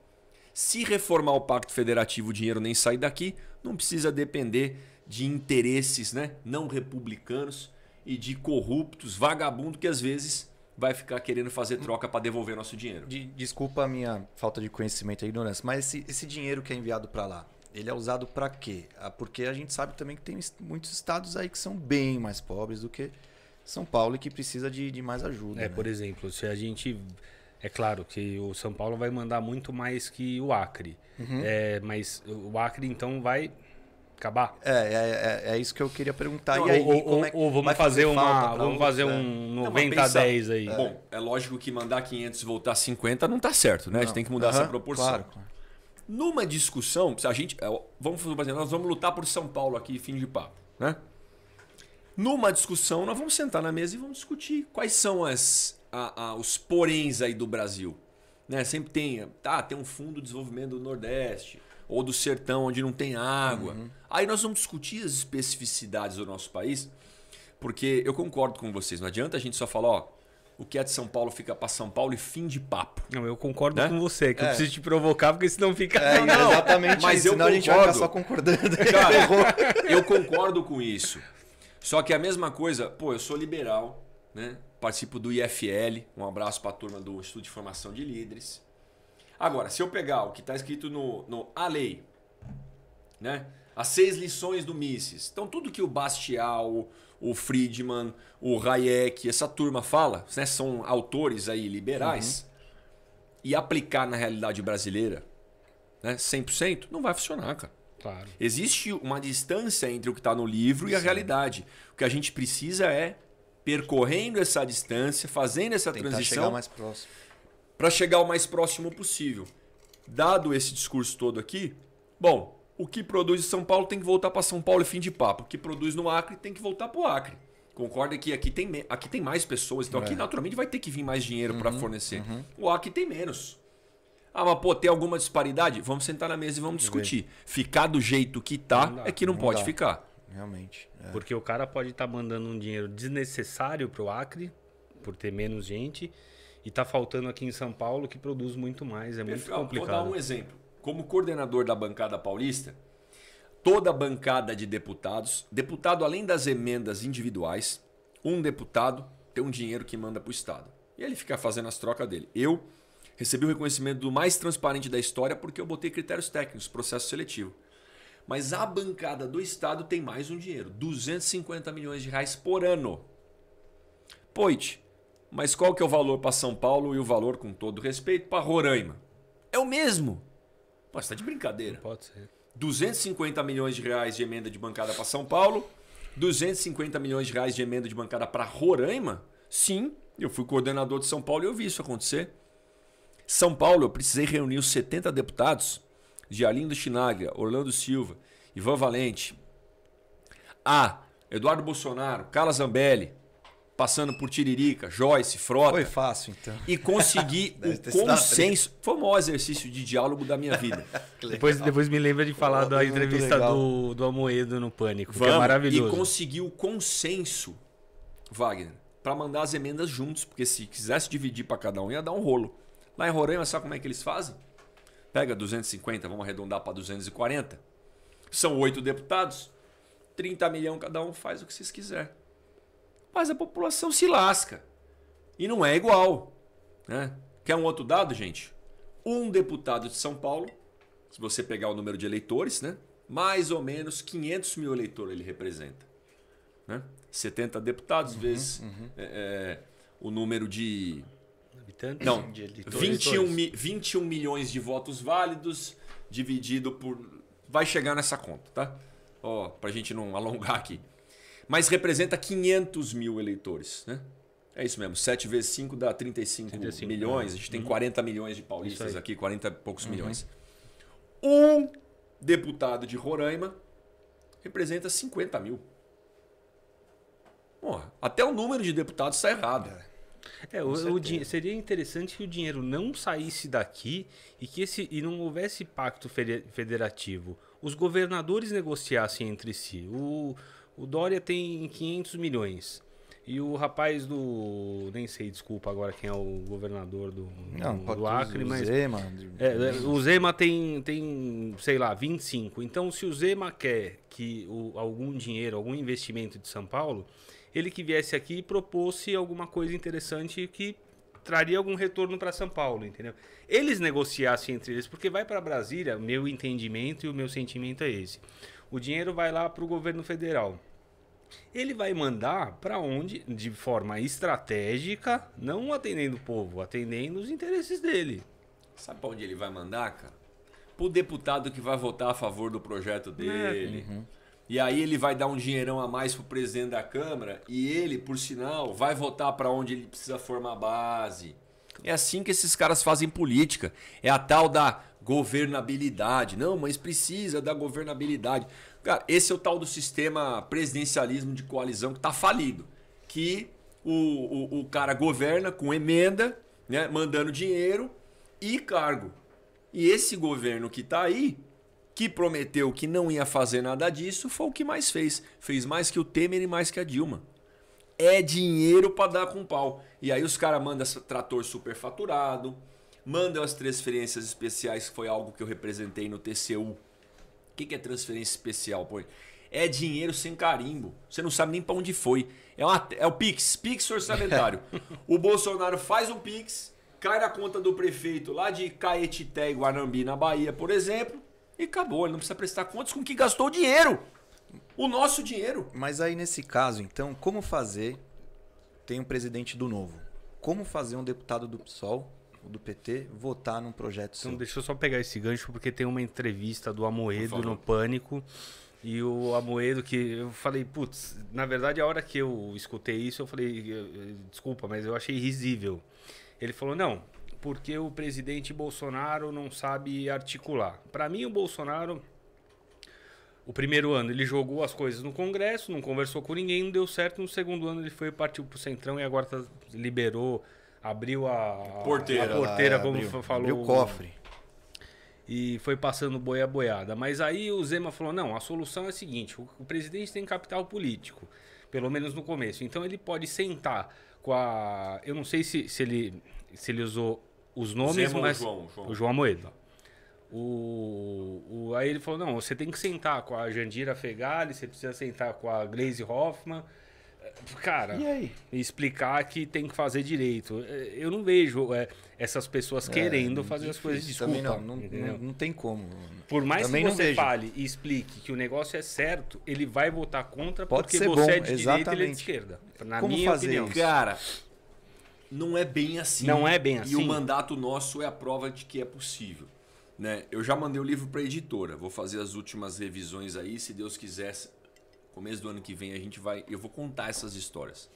Se reformar o Pacto Federativo, o dinheiro nem sai daqui, não precisa depender de interesses né, não republicanos e de corruptos, vagabundo que às vezes vai ficar querendo fazer troca para devolver nosso dinheiro. De, desculpa a minha falta de conhecimento e ignorância, mas esse, esse dinheiro que é enviado para lá, ele é usado para quê? Ah, porque a gente sabe também que tem muitos estados aí que são bem mais pobres do que São Paulo e que precisa de, de mais ajuda. É, né? por exemplo, se a gente é claro que o São Paulo vai mandar muito mais que o Acre, uhum. é, mas o Acre então vai acabar. É, é, é, é isso que eu queria perguntar. Não, e aí, ou, como é ou vamos fazer, uma, vamos fazer né? um 90 a 10 aí. É, Bom, é lógico que mandar 500 voltar 50 não tá certo, né? Não. A gente tem que mudar essa proporção. Claro, claro. Numa discussão, se a gente, é, vamos fazer, nós vamos lutar por São Paulo aqui, fim de papo, né? Numa discussão, nós vamos sentar na mesa e vamos discutir quais são as, a, a, os poréns aí do Brasil. Né? Sempre tem, tá, tem um fundo de desenvolvimento do Nordeste, ou do sertão onde não tem água. Uhum. Aí nós vamos discutir as especificidades do nosso país, porque eu concordo com vocês, não adianta a gente só falar, ó, o que é de São Paulo fica para São Paulo e fim de papo. Não, eu concordo né? com você, que é. eu preciso te provocar, porque senão fica. É, [LAUGHS] não, exatamente. Mas isso, eu senão concordo. a gente vai ficar só concordando. [LAUGHS] Cara, [LAUGHS] eu concordo com isso. Só que é a mesma coisa, pô, eu sou liberal, né? Participo do IFL, um abraço para a turma do Instituto de Formação de Líderes. Agora, se eu pegar o que está escrito no, no A Lei, né? As seis lições do Mises. Então, tudo que o Bastial, o Friedman, o Hayek, essa turma fala, né? são autores aí liberais, uhum. e aplicar na realidade brasileira né? 100%, não vai funcionar, cara. Claro. Existe uma distância entre o que está no livro e a Sim. realidade. O que a gente precisa é percorrendo essa distância, fazendo essa Tentar transição. chegar mais próximo para chegar o mais próximo possível. Dado esse discurso todo aqui, bom, o que produz em São Paulo tem que voltar para São Paulo e fim de papo. O que produz no Acre tem que voltar para o Acre. Concorda que aqui tem, aqui tem mais pessoas, então é. aqui naturalmente vai ter que vir mais dinheiro uhum, para fornecer. Uhum. O Acre tem menos. Ah, mas pô, tem alguma disparidade? Vamos sentar na mesa e vamos discutir. Ficar do jeito que tá dá, é que não, não pode dá. ficar. Realmente. É. Porque o cara pode estar tá mandando um dinheiro desnecessário para o Acre, por ter menos gente, e está faltando aqui em São Paulo que produz muito mais. É Perfeito. muito complicado. Vou dar um exemplo. Como coordenador da bancada paulista, toda a bancada de deputados, deputado além das emendas individuais, um deputado tem um dinheiro que manda para o Estado. E ele fica fazendo as trocas dele. Eu recebi o reconhecimento do mais transparente da história porque eu botei critérios técnicos, processo seletivo. Mas a bancada do Estado tem mais um dinheiro, 250 milhões de reais por ano. Poit, mas qual que é o valor para São Paulo e o valor, com todo respeito, para Roraima? É o mesmo. Pô, você tá de brincadeira. Não pode ser. 250 milhões de reais de emenda de bancada para São Paulo, 250 milhões de reais de emenda de bancada para Roraima? Sim, eu fui coordenador de São Paulo e eu vi isso acontecer. São Paulo, eu precisei reunir os 70 deputados de Alindo Chinagra, Orlando Silva, Ivan Valente, a Eduardo Bolsonaro, Carla Zambelli, passando por Tiririca, Joyce, Frota. Foi fácil, então. E consegui [LAUGHS] o consenso. Foi o maior exercício de diálogo da minha vida. [LAUGHS] depois, depois me lembra de falar da entrevista do, do Amoedo no Pânico, foi é maravilhoso. E consegui o consenso, Wagner, para mandar as emendas juntos, porque se quisesse dividir para cada um, ia dar um rolo. Lá em Roraima, sabe como é que eles fazem? Pega 250, vamos arredondar para 240. São oito deputados, 30 milhões cada um, faz o que vocês quiserem mas a população se lasca. E não é igual. Né? Quer um outro dado, gente? Um deputado de São Paulo, se você pegar o número de eleitores, né? mais ou menos 500 mil eleitores ele representa. Né? 70 deputados uhum, vezes uhum. É, é, o número de. Habitantes? Não, de eleitores. 21, mi, 21 milhões de votos válidos, dividido por. Vai chegar nessa conta, tá? Ó, pra gente não alongar aqui mas representa 500 mil eleitores, né? É isso mesmo, 7 vezes 5 dá 35, 35 milhões, é. a gente tem uhum. 40 milhões de paulistas aqui, 40 e poucos uhum. milhões. Um deputado de Roraima representa 50 mil. Porra, até o número de deputados está errado. É, o, o, seria interessante que o dinheiro não saísse daqui e que esse, e não houvesse pacto federativo. Os governadores negociassem entre si. O, o Dória tem 500 milhões. E o rapaz do. Nem sei, desculpa agora quem é o governador do, Não, do, do Acre, o mas. Zema. É, o Zema tem, tem, sei lá, 25. Então, se o Zema quer que o, algum dinheiro, algum investimento de São Paulo, ele que viesse aqui e propôs alguma coisa interessante que traria algum retorno para São Paulo, entendeu? Eles negociassem entre eles, porque vai para Brasília, meu entendimento e o meu sentimento é esse. O dinheiro vai lá para o governo federal ele vai mandar para onde, de forma estratégica, não atendendo o povo, atendendo os interesses dele. Sabe para onde ele vai mandar, cara? Pro deputado que vai votar a favor do projeto né? dele. Uhum. E aí ele vai dar um dinheirão a mais pro presidente da Câmara e ele, por sinal, vai votar para onde ele precisa formar base. É assim que esses caras fazem política. É a tal da governabilidade. Não, mas precisa da governabilidade. Cara, esse é o tal do sistema presidencialismo de coalizão que está falido. Que o, o, o, cara governa com emenda, né, mandando dinheiro e cargo. E esse governo que está aí, que prometeu que não ia fazer nada disso, foi o que mais fez. Fez mais que o Temer e mais que a Dilma. É dinheiro para dar com pau. E aí os caras mandam trator superfaturado, Mandam as transferências especiais, que foi algo que eu representei no TCU. O que, é transferência especial? Pô? É dinheiro sem carimbo. Você não sabe nem para onde foi. É, uma, é o Pix, Pix orçamentário. [LAUGHS] o Bolsonaro faz um Pix, cai na conta do prefeito lá de Caetité e Guarambi, na Bahia, por exemplo, e acabou. Ele não precisa prestar contas com que gastou o dinheiro. O nosso dinheiro. Mas aí, nesse caso, então, como fazer? Tem um presidente do novo. Como fazer um deputado do PSOL do PT votar num projeto então, seu. Deixa eu só pegar esse gancho, porque tem uma entrevista do Amoedo no Pânico. E o Amoedo, que eu falei, putz, na verdade, a hora que eu escutei isso, eu falei, desculpa, mas eu achei risível. Ele falou, não, porque o presidente Bolsonaro não sabe articular. Para mim, o Bolsonaro, o primeiro ano, ele jogou as coisas no Congresso, não conversou com ninguém, não deu certo. No segundo ano, ele foi partiu pro Centrão e agora tá, liberou abriu a porteira, a porteira lá, é, como abriu, falou. Abriu o cofre. E foi passando boia boiada. Mas aí o Zema falou: não, a solução é a seguinte: o, o presidente tem capital político, pelo menos no começo. Então ele pode sentar com a. Eu não sei se, se, ele, se ele usou os nomes, Zema mas. O João, João. O João Moeda. O, o, aí ele falou: não, você tem que sentar com a Jandira Fegali, você precisa sentar com a Glaze Hoffman cara, e aí? explicar que tem que fazer direito. É, eu não vejo é, essas pessoas é, querendo fazer difícil, as coisas. Desculpa, não, não, não, não, tem como. Por mais também que você fale e explique que o negócio é certo, ele vai votar contra Pode porque você bom, é de direita e ele é de esquerda. Na como minha fazer opinião. Isso? Cara, não é bem assim. Não é bem assim. E o assim. mandato nosso é a prova de que é possível. Né? Eu já mandei o livro para a editora, vou fazer as últimas revisões aí, se Deus quiser, começo do ano que vem a gente vai, eu vou contar essas histórias.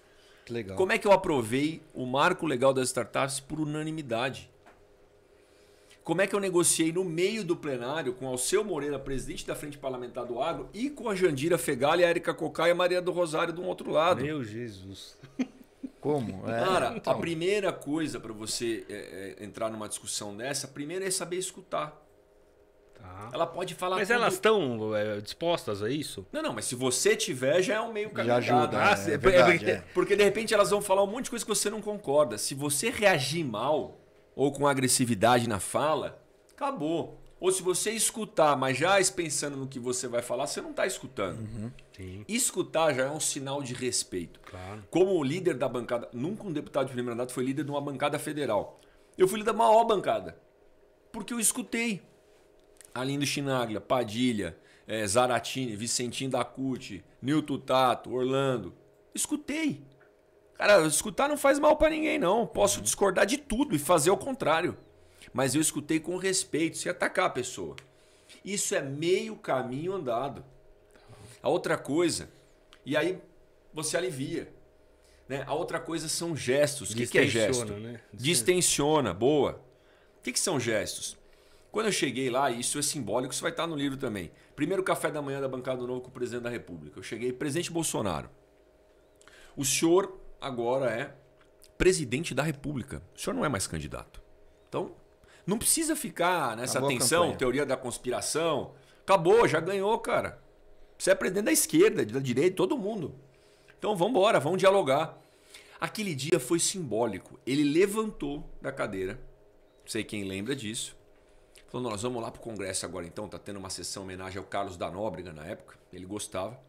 Que legal. Como é que eu aprovei o marco legal das startups por unanimidade? Como é que eu negociei no meio do plenário com Alceu Moreira, presidente da Frente Parlamentar do Agro, e com a Jandira Fegali, a Érica Cocá e a Maria do Rosário do outro lado? Meu Jesus. [LAUGHS] Como? É, Cara, então... a primeira coisa para você é, é, entrar numa discussão dessa, primeiro é saber escutar. Tá. Ela pode falar. Mas tudo. elas estão é, dispostas a isso? Não, não, mas se você tiver, já é um meio caminho. Já ajuda. É, ah, é, é, é, é, verdade, porque de repente elas vão falar um monte de coisa que você não concorda. Se você reagir mal ou com agressividade na fala, acabou. Ou se você escutar, mas já pensando no que você vai falar, você não está escutando. Uhum, Escutar já é um sinal de respeito. Claro. Como líder da bancada, nunca um deputado de primeiro mandato foi líder de uma bancada federal. Eu fui líder da maior bancada. Porque eu escutei. Alindo Chinaglia, Padilha, é, Zaratini, Vicentinho da Curte, Nilton Tato, Orlando. Escutei. Cara, escutar não faz mal para ninguém, não. Posso uhum. discordar de tudo e fazer o contrário. Mas eu escutei com respeito, sem atacar a pessoa. Isso é meio caminho andado. A outra coisa, e aí você alivia. Né? A outra coisa são gestos. O que, que é gesto? Né? Distensiona, boa. O que, que são gestos? Quando eu cheguei lá, isso é simbólico, isso vai estar no livro também. Primeiro café da manhã da bancada do Novo com o presidente da República. Eu cheguei, presidente Bolsonaro. O senhor agora é presidente da República. O senhor não é mais candidato. Então, não precisa ficar nessa Acabou tensão, teoria da conspiração. Acabou, já ganhou, cara. Você é presidente da esquerda, da direita, todo mundo. Então vamos embora, vamos dialogar. Aquele dia foi simbólico. Ele levantou da cadeira. Não sei quem lembra disso. Falando, nós vamos lá pro congresso agora então, tá tendo uma sessão homenagem ao Carlos da Nóbrega na época, ele gostava.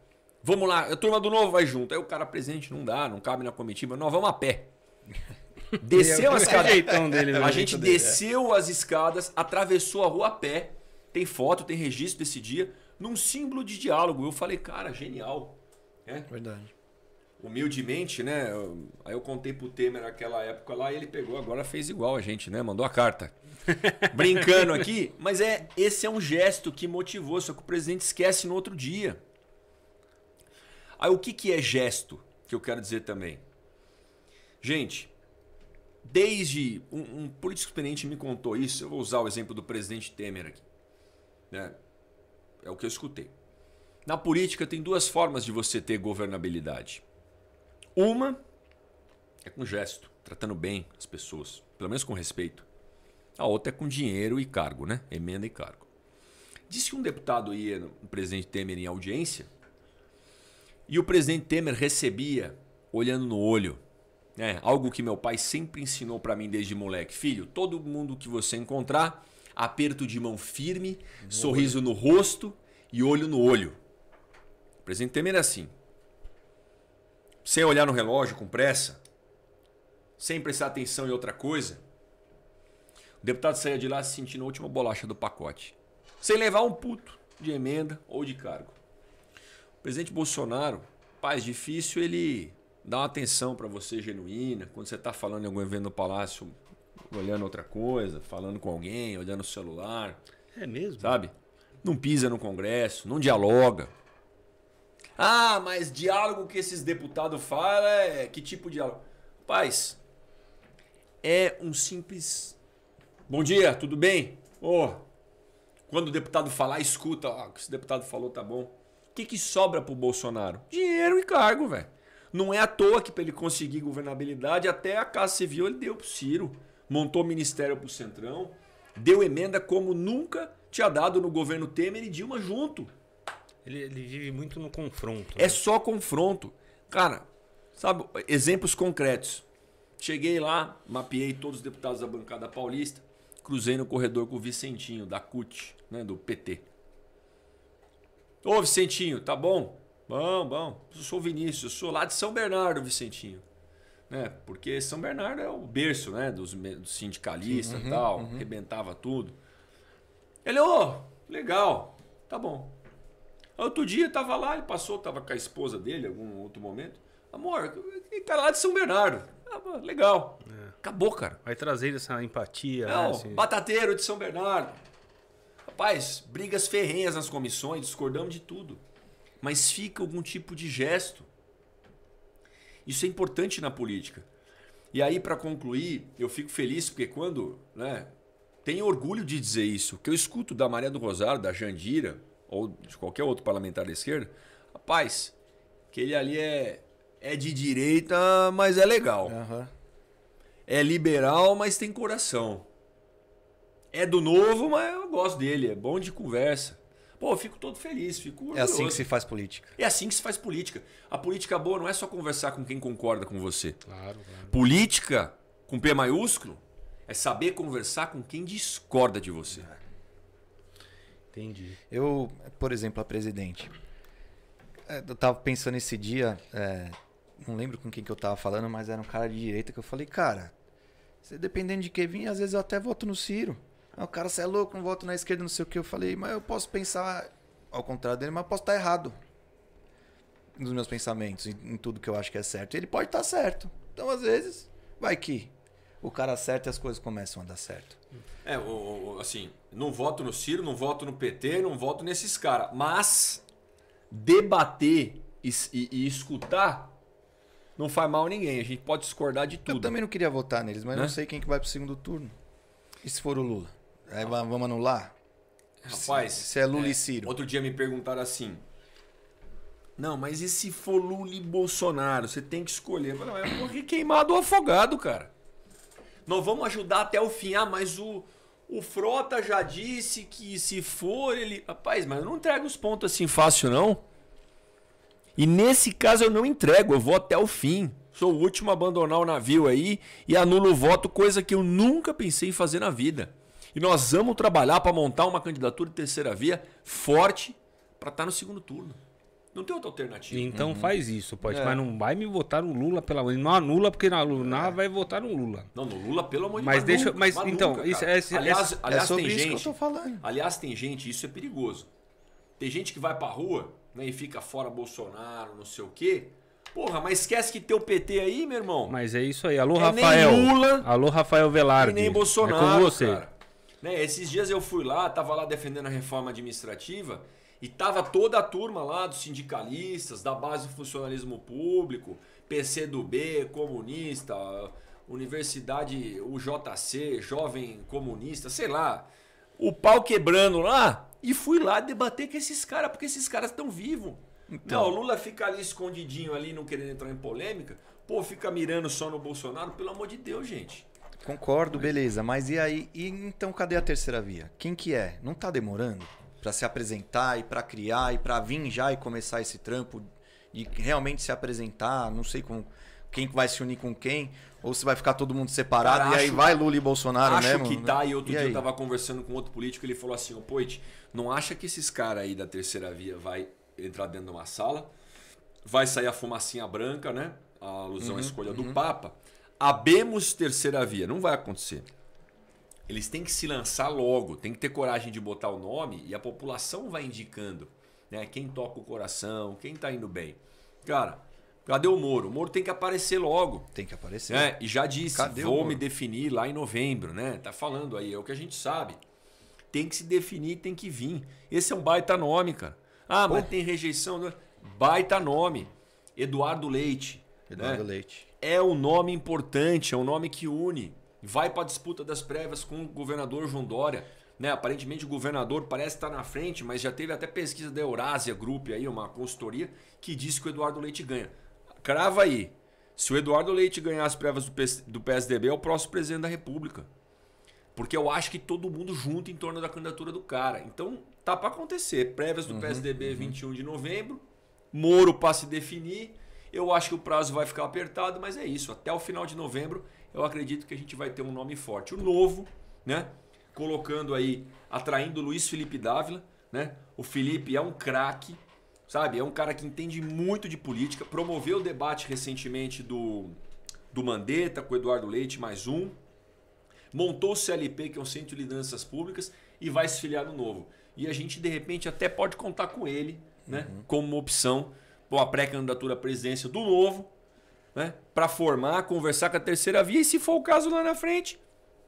Vamos lá, a turma do novo vai junto. Aí o cara presente não dá, não cabe na comitiva, nós vamos a pé. [LAUGHS] Desceu as é escadas. Dele, a né? gente é. desceu as escadas, atravessou a rua a pé. Tem foto, tem registro desse dia, num símbolo de diálogo. Eu falei, cara, genial. É? Verdade humildemente, né? Aí eu contei pro Temer naquela época lá e ele pegou, agora fez igual a gente, né? Mandou a carta. [LAUGHS] Brincando aqui, mas é esse é um gesto que motivou, só que o presidente esquece no outro dia. Aí o que, que é gesto que eu quero dizer também? Gente, desde um, um político experiente me contou isso, eu vou usar o exemplo do presidente Temer aqui. Né? É o que eu escutei. Na política tem duas formas de você ter governabilidade. Uma é com gesto, tratando bem as pessoas, pelo menos com respeito. A outra é com dinheiro e cargo, né? Emenda e cargo. Disse que um deputado ia, o presidente Temer, em audiência, e o presidente Temer recebia olhando no olho. É, algo que meu pai sempre ensinou para mim desde moleque. Filho, todo mundo que você encontrar, aperto de mão firme, no sorriso olho. no rosto e olho no olho. O presidente Temer é assim sem olhar no relógio com pressa, sem prestar atenção em outra coisa, o deputado saia de lá se sentindo a última bolacha do pacote, sem levar um puto de emenda ou de cargo. O presidente Bolsonaro, paz difícil, ele dá uma atenção para você genuína, quando você está falando em algum evento no palácio, olhando outra coisa, falando com alguém, olhando o celular. É mesmo? Sabe? Não pisa no Congresso, não dialoga. Ah, mas diálogo que esses deputados falam é. Que tipo de diálogo? Paz, é um simples. Bom dia, tudo bem? Oh, quando o deputado falar, escuta. o que esse deputado falou tá bom. O que, que sobra pro Bolsonaro? Dinheiro e cargo, velho. Não é à toa que para ele conseguir governabilidade, até a Casa Civil ele deu pro Ciro, montou ministério pro Centrão, deu emenda como nunca tinha dado no governo Temer e Dilma junto. Ele, ele vive muito no confronto. É né? só confronto. Cara, sabe, exemplos concretos. Cheguei lá, mapeei todos os deputados da bancada paulista, cruzei no corredor com o Vicentinho, da CUT, né, do PT. Ô, Vicentinho, tá bom? Bom, bom. Eu sou o Vinícius, eu sou lá de São Bernardo, Vicentinho. Né? Porque São Bernardo é o berço né? dos, dos sindicalistas e uhum, tal, uhum. arrebentava tudo. Ele, ô, legal, tá bom. Outro dia tava lá, ele passou, tava com a esposa dele, algum outro momento. Amor, ele está lá de São Bernardo. Ah, legal. É. Acabou, cara. Vai trazer essa empatia. Não, né, assim... batateiro de São Bernardo. Rapaz, brigas ferrenhas nas comissões, discordamos de tudo. Mas fica algum tipo de gesto. Isso é importante na política. E aí, para concluir, eu fico feliz porque quando, né, tenho orgulho de dizer isso, que eu escuto da Maria do Rosário, da Jandira, ou de qualquer outro parlamentar da esquerda, rapaz, aquele ali é, é de direita, mas é legal. Uhum. É liberal, mas tem coração. É do novo, mas eu gosto dele, é bom de conversa. Pô, eu fico todo feliz, fico orgulhoso. É assim que se faz política. É assim que se faz política. A política boa não é só conversar com quem concorda com você. Claro, claro. Política, com P maiúsculo, é saber conversar com quem discorda de você. É. Entendi. Eu, por exemplo, a presidente. É, eu tava pensando esse dia, é, não lembro com quem que eu tava falando, mas era um cara de direita que eu falei, cara, você dependendo de quem vim, às vezes eu até voto no Ciro. Aí ah, o cara, você é louco, não voto na esquerda, não sei o que. Eu falei, mas eu posso pensar ao contrário dele, mas posso estar tá errado nos meus pensamentos, em, em tudo que eu acho que é certo. Ele pode estar tá certo. Então, às vezes, vai que o cara acerta e as coisas começam a dar certo. É, assim, não voto no Ciro, não voto no PT, não voto nesses caras. Mas debater e, e, e, escutar não faz mal a ninguém. A gente pode discordar de tudo. Eu também não queria votar neles, mas né? não sei quem que vai pro segundo turno. E se for o Lula? É, Aí vamos anular? Rapaz. Se, se é Lula é, e Ciro. Outro dia me perguntaram assim. Não, mas e se for Lula e Bolsonaro? Você tem que escolher. Eu falei, eu morri é queimado ou afogado, cara nós vamos ajudar até o fim. Ah, mas o, o Frota já disse que se for ele. Rapaz, mas não entrega os pontos assim fácil, não. E nesse caso eu não entrego, eu vou até o fim. Sou o último a abandonar o navio aí e anulo o voto, coisa que eu nunca pensei em fazer na vida. E nós vamos trabalhar para montar uma candidatura de terceira via forte para estar tá no segundo turno. Não tem outra alternativa. Então uhum. faz isso, pode. É. Mas não vai me votar no Lula, pela Não anula, porque na Lula é. vai votar no Lula. Não, no Lula, pelo amor de Deus. Mas deixa. Nunca, mas então, nunca, isso, é aliás, aliás é tem gente. Aliás, tem gente, isso é perigoso. Tem gente que vai pra rua né, e fica fora Bolsonaro, não sei o quê. Porra, mas esquece que tem o PT aí, meu irmão. Mas é isso aí. Alô, é Rafael. Nem Lula. Alô, Rafael Velarde. E é nem Bolsonaro. É com você. Cara. Né, esses dias eu fui lá, tava lá defendendo a reforma administrativa. E tava toda a turma lá dos sindicalistas, da base do funcionalismo público, PC do B, comunista, Universidade UJC, Jovem Comunista, sei lá. O pau quebrando lá e fui lá debater com esses caras, porque esses caras estão vivos. Então. Não, o Lula fica ali escondidinho ali, não querendo entrar em polêmica. Pô, fica mirando só no Bolsonaro, pelo amor de Deus, gente. Concordo, beleza. Mas e aí? E então cadê a terceira via? Quem que é? Não tá demorando? para se apresentar e para criar e para vir já e começar esse trampo e realmente se apresentar, não sei com quem vai se unir com quem, ou se vai ficar todo mundo separado Cara, e aí vai Lula e Bolsonaro, acho Acho que mano? Né? tá, e outro e dia aí? eu tava conversando com outro político, ele falou assim, ô Poit, não acha que esses caras aí da terceira via vai entrar dentro de uma sala, vai sair a fumacinha branca, né? A alusão uhum, à escolha uhum. do Papa. Abemos terceira via, não vai acontecer eles têm que se lançar logo, tem que ter coragem de botar o nome e a população vai indicando, né? Quem toca o coração, quem tá indo bem. Cara, cadê o Moro? O Moro tem que aparecer logo. Tem que aparecer. Né? E já disse, cadê vou me definir lá em novembro, né? Tá falando aí, é o que a gente sabe. Tem que se definir, tem que vir. Esse é um baita nome, cara. Ah, Pô. mas tem rejeição. Né? Baita nome. Eduardo Leite. Eduardo né? Leite. É um nome importante, é um nome que une vai para a disputa das prévias com o governador João Dória. Né? Aparentemente o governador parece estar tá na frente, mas já teve até pesquisa da Eurásia Group, aí, uma consultoria, que disse que o Eduardo Leite ganha. Crava aí. Se o Eduardo Leite ganhar as prévias do PSDB, é o próximo presidente da República. Porque eu acho que todo mundo junto em torno da candidatura do cara. Então, tá para acontecer. Prévias do uhum, PSDB uhum. 21 de novembro. Moro para se definir. Eu acho que o prazo vai ficar apertado, mas é isso. Até o final de novembro eu acredito que a gente vai ter um nome forte. O novo, né? Colocando aí, atraindo o Luiz Felipe Dávila, né? O Felipe é um craque, sabe? É um cara que entende muito de política, promoveu o debate recentemente do, do Mandetta com o Eduardo Leite, mais um. Montou o CLP, que é um centro de lideranças públicas, e vai se filiar no novo. E a gente, de repente, até pode contar com ele, né? Uhum. Como uma opção para a pré-candidatura à presidência do novo, né, para formar, conversar com a terceira via e se for o caso lá na frente,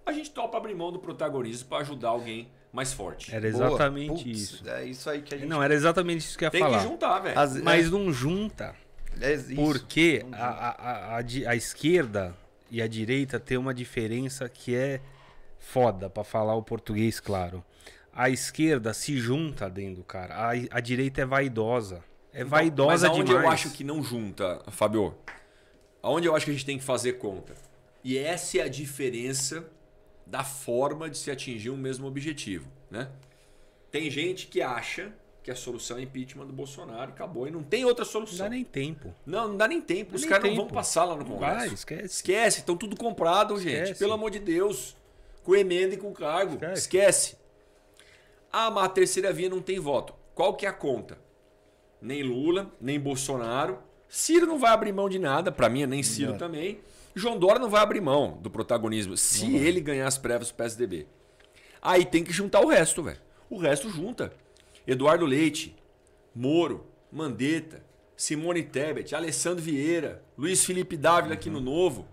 a gente topa abrir mão do protagonismo para ajudar alguém mais forte. Era exatamente putz, isso. É isso aí que a gente Não, era exatamente isso que eu ia Tem falar. Tem que juntar, velho. As... Mas é. não junta. É isso, porque não junta. A, a, a, a esquerda e a direita tem uma diferença que é foda, para falar o português claro. A esquerda se junta dentro do cara. A, a direita é vaidosa. É então, vaidosa então, mas demais. eu acho que não junta, Fabio? Aonde eu acho que a gente tem que fazer conta? E essa é a diferença da forma de se atingir um mesmo objetivo. Né? Tem gente que acha que a solução é impeachment do Bolsonaro, acabou. E não tem outra solução. Não dá nem tempo. Não, não dá nem tempo. Os caras não vão passar lá no Congresso. Vai, esquece. Esquece, estão tudo comprado, esquece. gente. Pelo amor de Deus. Com emenda e com cargo. Esquece. esquece. Ah, mas a terceira via não tem voto. Qual que é a conta? Nem Lula, nem Bolsonaro, Ciro não vai abrir mão de nada, para mim é nem Ciro é. também. João Dória não vai abrir mão do protagonismo se ele ganhar as prévias do PSDB. Aí tem que juntar o resto, velho. O resto junta. Eduardo Leite, Moro, Mandetta, Simone Tebet, Alessandro Vieira, Luiz Felipe Dávila uhum. aqui no uhum. Novo.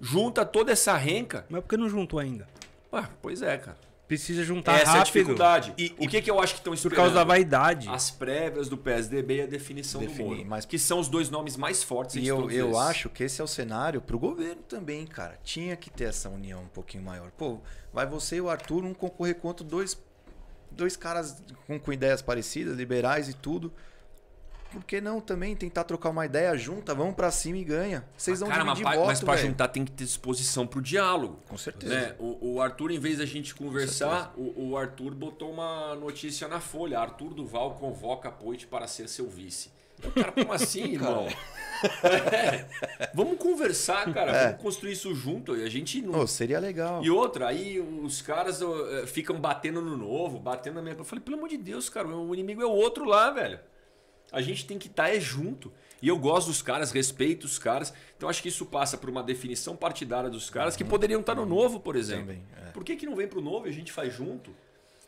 Junta toda essa renca. Mas por que não juntou ainda? Ah, pois é, cara precisa juntar Essa rápido. Essa é a dificuldade. E, o que, que eu acho que estão esperando? Por causa da vaidade. As prévias do PSDB e a definição do Moro. Mas... Que são os dois nomes mais fortes. E eu, eu acho que esse é o cenário para o governo também, cara. Tinha que ter essa união um pouquinho maior. Pô, vai você e o Arthur um concorrer contra dois, dois caras com, com ideias parecidas, liberais e tudo por que não também tentar trocar uma ideia junta? Vamos para cima e ganha. Vocês vão cara, dividir mas, voto, mas pra juntar tem que ter disposição pro diálogo. Com certeza. Né? O, o, Arthur, em vez da gente conversar, o, o, Arthur botou uma notícia na Folha. Arthur Duval convoca Poit para ser seu vice. Eu, cara, como assim, [LAUGHS] irmão? é. Vamos conversar, cara. É. Vamos construir isso junto. E a gente não. Oh, seria legal. E outra, aí os caras eh, ficam batendo no novo, batendo na minha. Eu falei, pelo amor de Deus, cara, o inimigo é o outro lá, velho a gente tem que estar tá é junto. E eu gosto dos caras, respeito os caras. Então acho que isso passa por uma definição partidária dos caras que uhum. poderiam estar tá no novo, por exemplo. Também, é. Por que, que não vem pro novo e a gente faz junto?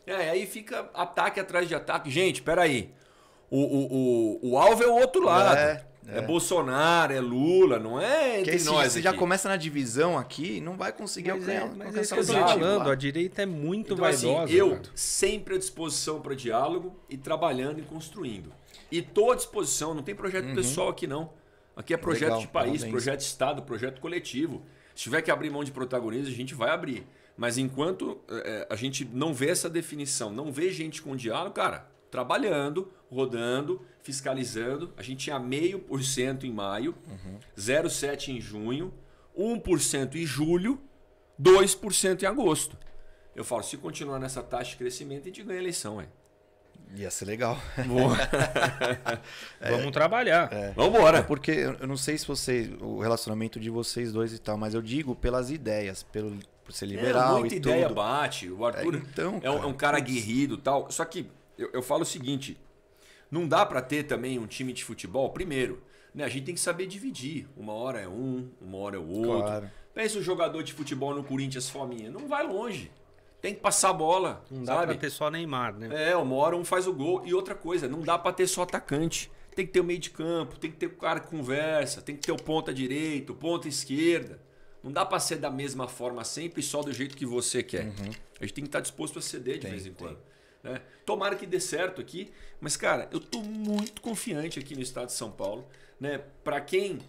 É, aí fica ataque atrás de ataque. Gente, peraí. O, o, o, o alvo é o outro lado. É, é. é Bolsonaro, é Lula, não é entre se, nós. Você aqui. já começa na divisão aqui, não vai conseguir mas é, alcançar, é, mas alcançar é falando. A direita é muito então, assim, vaidosa. Assim, eu cara. sempre à disposição para diálogo e trabalhando e construindo. E estou à disposição, não tem projeto uhum. pessoal aqui não. Aqui é projeto Legal, de país, parabéns. projeto de Estado, projeto coletivo. Se tiver que abrir mão de protagonismo, a gente vai abrir. Mas enquanto é, a gente não vê essa definição, não vê gente com diálogo, cara, trabalhando, rodando, fiscalizando. A gente tinha meio por cento em maio, uhum. 0,7% em junho, 1% em julho, 2% em agosto. Eu falo, se continuar nessa taxa de crescimento, a gente ganha eleição, é. Ia ser legal. [LAUGHS] é, Vamos trabalhar. É. Vamos embora. É porque eu não sei se vocês, o relacionamento de vocês dois e tal, mas eu digo pelas ideias, pelo por ser é, liberal é, muita e ideia tudo. bate. O Arthur é, então, é, um, cara, é um cara aguerrido tal. Só que eu, eu falo o seguinte, não dá para ter também um time de futebol, primeiro, né? A gente tem que saber dividir. Uma hora é um, uma hora é o outro. Claro. Pensa o jogador de futebol no Corinthians fominha, não vai longe. Tem que passar a bola. Não sabe? dá pra ter só Neymar, né? É, uma hora um faz o gol. E outra coisa, não dá para ter só atacante. Tem que ter o meio de campo, tem que ter o cara que conversa, tem que ter o ponta direito, ponta esquerda. Não dá para ser da mesma forma sempre só do jeito que você quer. Uhum. A gente tem que estar tá disposto a ceder de tem, vez em quando. Né? Tomara que dê certo aqui, mas cara, eu tô muito confiante aqui no estado de São Paulo. Né? Para quem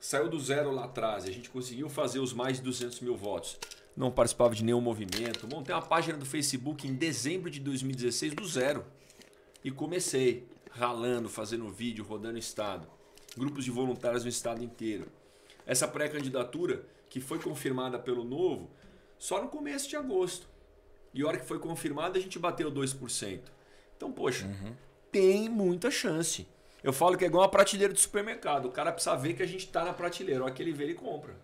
saiu do zero lá atrás, a gente conseguiu fazer os mais de 200 mil votos não participava de nenhum movimento. Montei uma página do Facebook em dezembro de 2016 do zero. E comecei ralando, fazendo vídeo, rodando estado. Grupos de voluntários no estado inteiro. Essa pré-candidatura, que foi confirmada pelo Novo, só no começo de agosto. E a hora que foi confirmada, a gente bateu 2%. Então, poxa, uhum. tem muita chance. Eu falo que é igual uma prateleira de supermercado. O cara precisa ver que a gente está na prateleira. hora que ele vê, ele compra.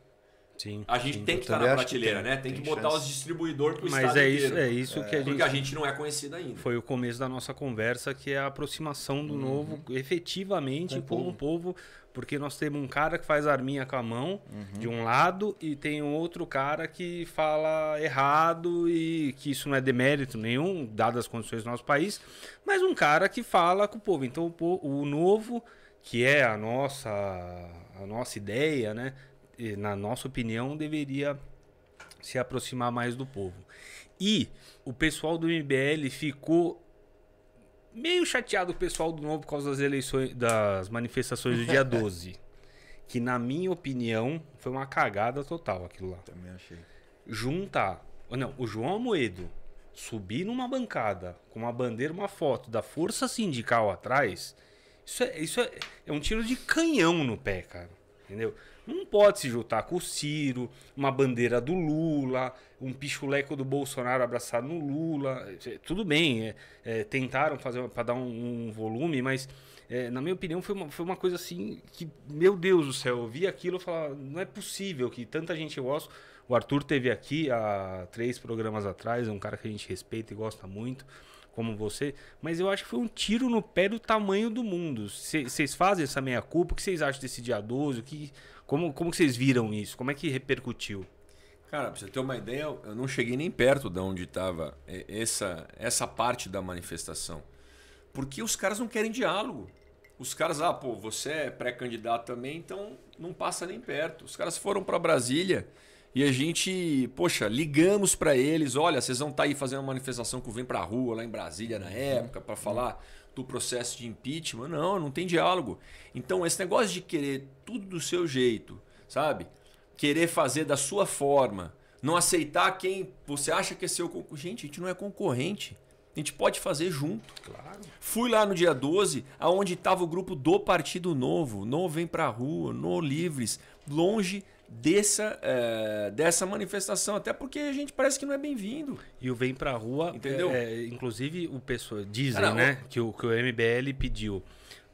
Sim, a gente sim, tem que estar na prateleira, tem, né? Tem, tem que botar chance. os distribuidores para o estado é inteiro. é isso é. a gente... Porque a gente não é conhecido ainda. Foi o começo da nossa conversa, que é a aproximação do uhum. novo efetivamente com, com o povo. Porque nós temos um cara que faz arminha com a mão, uhum. de um lado, e tem um outro cara que fala errado e que isso não é demérito nenhum, dadas as condições do nosso país, mas um cara que fala com o povo. Então o, povo, o novo, que é a nossa, a nossa ideia, né? na nossa opinião, deveria se aproximar mais do povo. E o pessoal do MBL ficou meio chateado o pessoal do Novo por causa das eleições, das manifestações do dia 12. [LAUGHS] que na minha opinião foi uma cagada total aquilo lá. Também achei. Juntar, não, o João Amoedo subir numa bancada com uma bandeira, uma foto da força sindical atrás, isso é, isso é, é um tiro de canhão no pé, cara. Entendeu? não pode se juntar com o Ciro, uma bandeira do Lula, um pichuleco do Bolsonaro abraçado no Lula. É, tudo bem, é, é, tentaram fazer para dar um, um, volume, mas é, na minha opinião foi uma, foi uma coisa assim que, meu Deus do céu, eu vi aquilo e falava, não é possível que tanta gente goste. O Arthur teve aqui há três programas atrás, é um cara que a gente respeita e gosta muito como você, mas eu acho que foi um tiro no pé do tamanho do mundo. Vocês fazem essa meia-culpa? O que vocês acham desse dia 12? O que, como, como vocês viram isso? Como é que repercutiu? Cara, pra você ter uma ideia, eu não cheguei nem perto de onde estava é, essa, essa parte da manifestação. Porque os caras não querem diálogo. Os caras, ah, pô, você é pré-candidato também, então não passa nem perto. Os caras foram para Brasília e a gente, poxa, ligamos para eles, olha, vocês vão estar tá aí fazendo uma manifestação que vem para a rua lá em Brasília na época para uhum. falar do processo de impeachment. Não, não tem diálogo. Então, esse negócio de querer tudo do seu jeito, sabe? Querer fazer da sua forma, não aceitar quem você acha que é seu concorrente. Gente, a gente não é concorrente. A gente pode fazer junto. Claro. Fui lá no dia 12, aonde estava o grupo do Partido Novo, não vem pra rua, no livres, longe dessa, é, dessa manifestação, até porque a gente parece que não é bem-vindo. E o Vem Pra Rua, entendeu? É, inclusive, o pessoal dizem não, né, o... Que, o, que o MBL pediu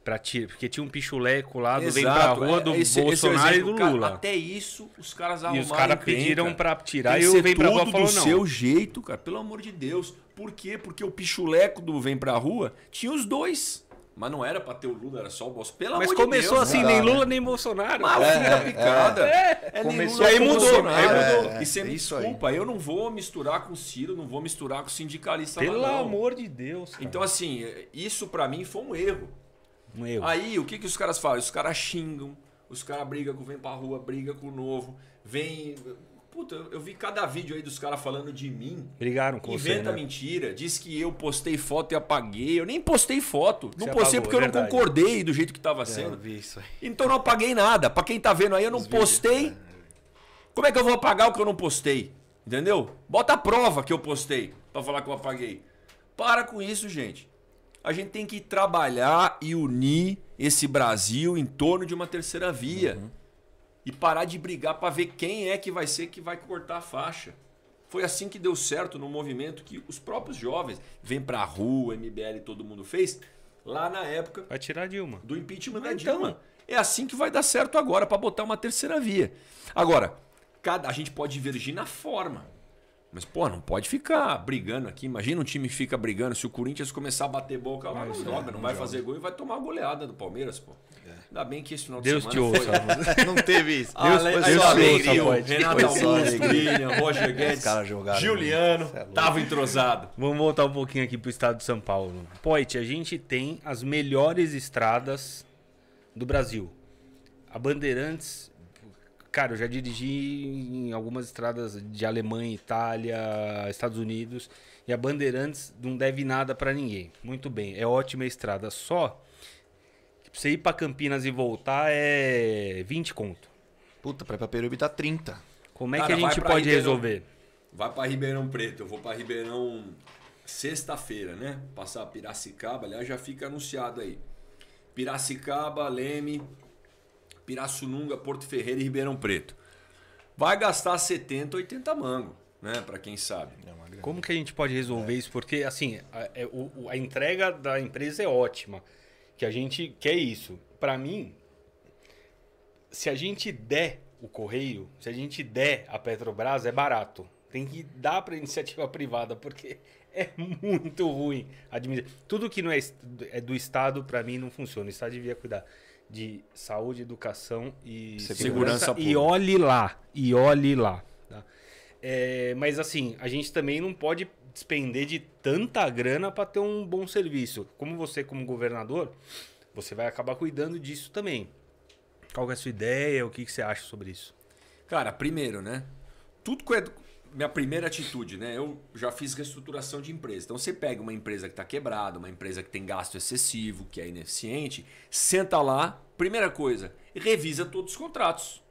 para tirar, porque tinha um pichuleco lá do Exato, Vem Pra Rua, é, do esse, Bolsonaro esse é e do Lula. até isso, os caras arrumaram. E os caras pediram cara. para tirar e o Vem Pra Rua falou do não. seu jeito, cara, pelo amor de Deus. Por quê? Porque o pichuleco do Vem Pra Rua tinha os dois. Mas não era pra ter o Lula, era só o Bolsonaro. Pelo Mas amor começou de Deus, assim, nem Lula, nem Bolsonaro. Maluca é, é, é, é, picada. É, é. começou aí mudou, aí mudou. É, e você me desculpa, aí. eu não vou misturar com o Ciro, não vou misturar com o sindicalista Pelo lá, amor de Deus. Cara. Então, assim, isso para mim foi um erro. Um erro. Aí, o que, que os caras falam? Os caras xingam, os caras brigam com vem pra rua, briga com o novo, vem puta, eu vi cada vídeo aí dos caras falando de mim. Brigaram com Inventa você, né? mentira, diz que eu postei foto e apaguei. Eu nem postei foto. Não você é postei apagou, porque eu não é concordei do jeito que tava é, sendo. Então não apaguei nada. Pra quem tá vendo aí, eu não Os postei. Vídeos. Como é que eu vou apagar o que eu não postei? Entendeu? Bota a prova que eu postei pra falar que eu apaguei. Para com isso, gente. A gente tem que trabalhar e unir esse Brasil em torno de uma terceira via. Uhum e parar de brigar para ver quem é que vai ser que vai cortar a faixa. Foi assim que deu certo no movimento que os próprios jovens vem para a rua, MBL, todo mundo fez lá na época. Vai tirar a Dilma. Do impeachment Mas da então. Dilma. Então, é assim que vai dar certo agora para botar uma terceira via. Agora, cada a gente pode divergir na forma. Mas, pô, não pode ficar brigando aqui. Imagina um time fica brigando. Se o Corinthians começar a bater boca lá, não, não é, joga, não, não vai joga. fazer gol e vai tomar a goleada do Palmeiras, pô. Ainda bem que esse final Deus de semana. te ouça. Foi... [LAUGHS] não teve isso. Ah, Deus, Deus, te ouça, pode. Renato Augusto, William, Roger Guedes, jogaram, Juliano, é tava entrosado. Vamos voltar um pouquinho aqui pro estado de São Paulo. Poit, a gente tem as melhores estradas do Brasil. A Bandeirantes, cara, eu já dirigi em algumas estradas de Alemanha, Itália, Estados Unidos. E a Bandeirantes não deve nada para ninguém. Muito bem, é ótima estrada. Só Tipo, você ir pra Campinas e voltar é 20 conto. Puta, pra Peruíbe tá 30. Como é Cara, que a gente pode Ribeirão, resolver? Vai pra Ribeirão Preto. Eu vou pra Ribeirão sexta-feira, né? Passar Piracicaba, aliás, já fica anunciado aí. Piracicaba, Leme, Pirassununga, Porto Ferreira e Ribeirão Preto. Vai gastar 70, 80 mango, né? Para quem sabe. É Como que a gente pode resolver é. isso? Porque, assim, a, a, é, a, entrega da empresa é ótima. Que a gente quer isso. Para mim, se a gente der o correio, se a gente der a Petrobras, é barato. Tem que dar para iniciativa [LAUGHS] privada, porque é muito ruim Tudo que não é, é do Estado, para mim, não funciona. O Estado devia cuidar de saúde, educação e segurança. segurança e olhe lá, e olhe lá. Tá? É, mas assim, a gente também não pode despender de tanta grana para ter um bom serviço. Como você, como governador, você vai acabar cuidando disso também. Qual é a sua ideia? O que, que você acha sobre isso? Cara, primeiro, né? Tudo que é minha primeira atitude, né? Eu já fiz reestruturação de empresa. Então você pega uma empresa que está quebrada, uma empresa que tem gasto excessivo, que é ineficiente, senta lá, primeira coisa, revisa todos os contratos.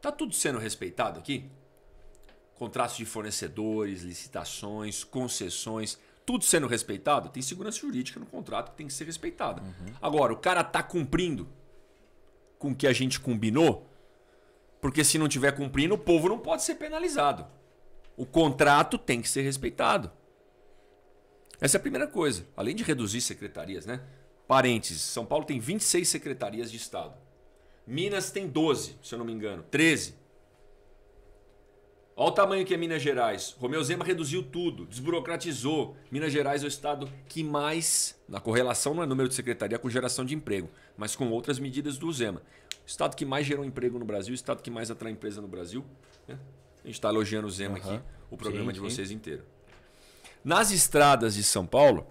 Tá tudo sendo respeitado aqui? contratos de fornecedores, licitações, concessões, tudo sendo respeitado, tem segurança jurídica no contrato que tem que ser respeitada. Uhum. Agora, o cara tá cumprindo com o que a gente combinou, porque se não tiver cumprindo, o povo não pode ser penalizado. O contrato tem que ser respeitado. Essa é a primeira coisa. Além de reduzir secretarias, né? Parênteses, São Paulo tem 26 secretarias de Estado. Minas tem 12, se eu não me engano, 13. Olha o tamanho que é Minas Gerais. Romeu Zema reduziu tudo, desburocratizou. Minas Gerais é o estado que mais, na correlação não é número de secretaria é com geração de emprego, mas com outras medidas do Zema. O estado que mais gerou emprego no Brasil, o estado que mais atrai empresa no Brasil. Né? A gente está elogiando o Zema uhum. aqui, o programa sim, de vocês inteiro. Nas estradas de São Paulo,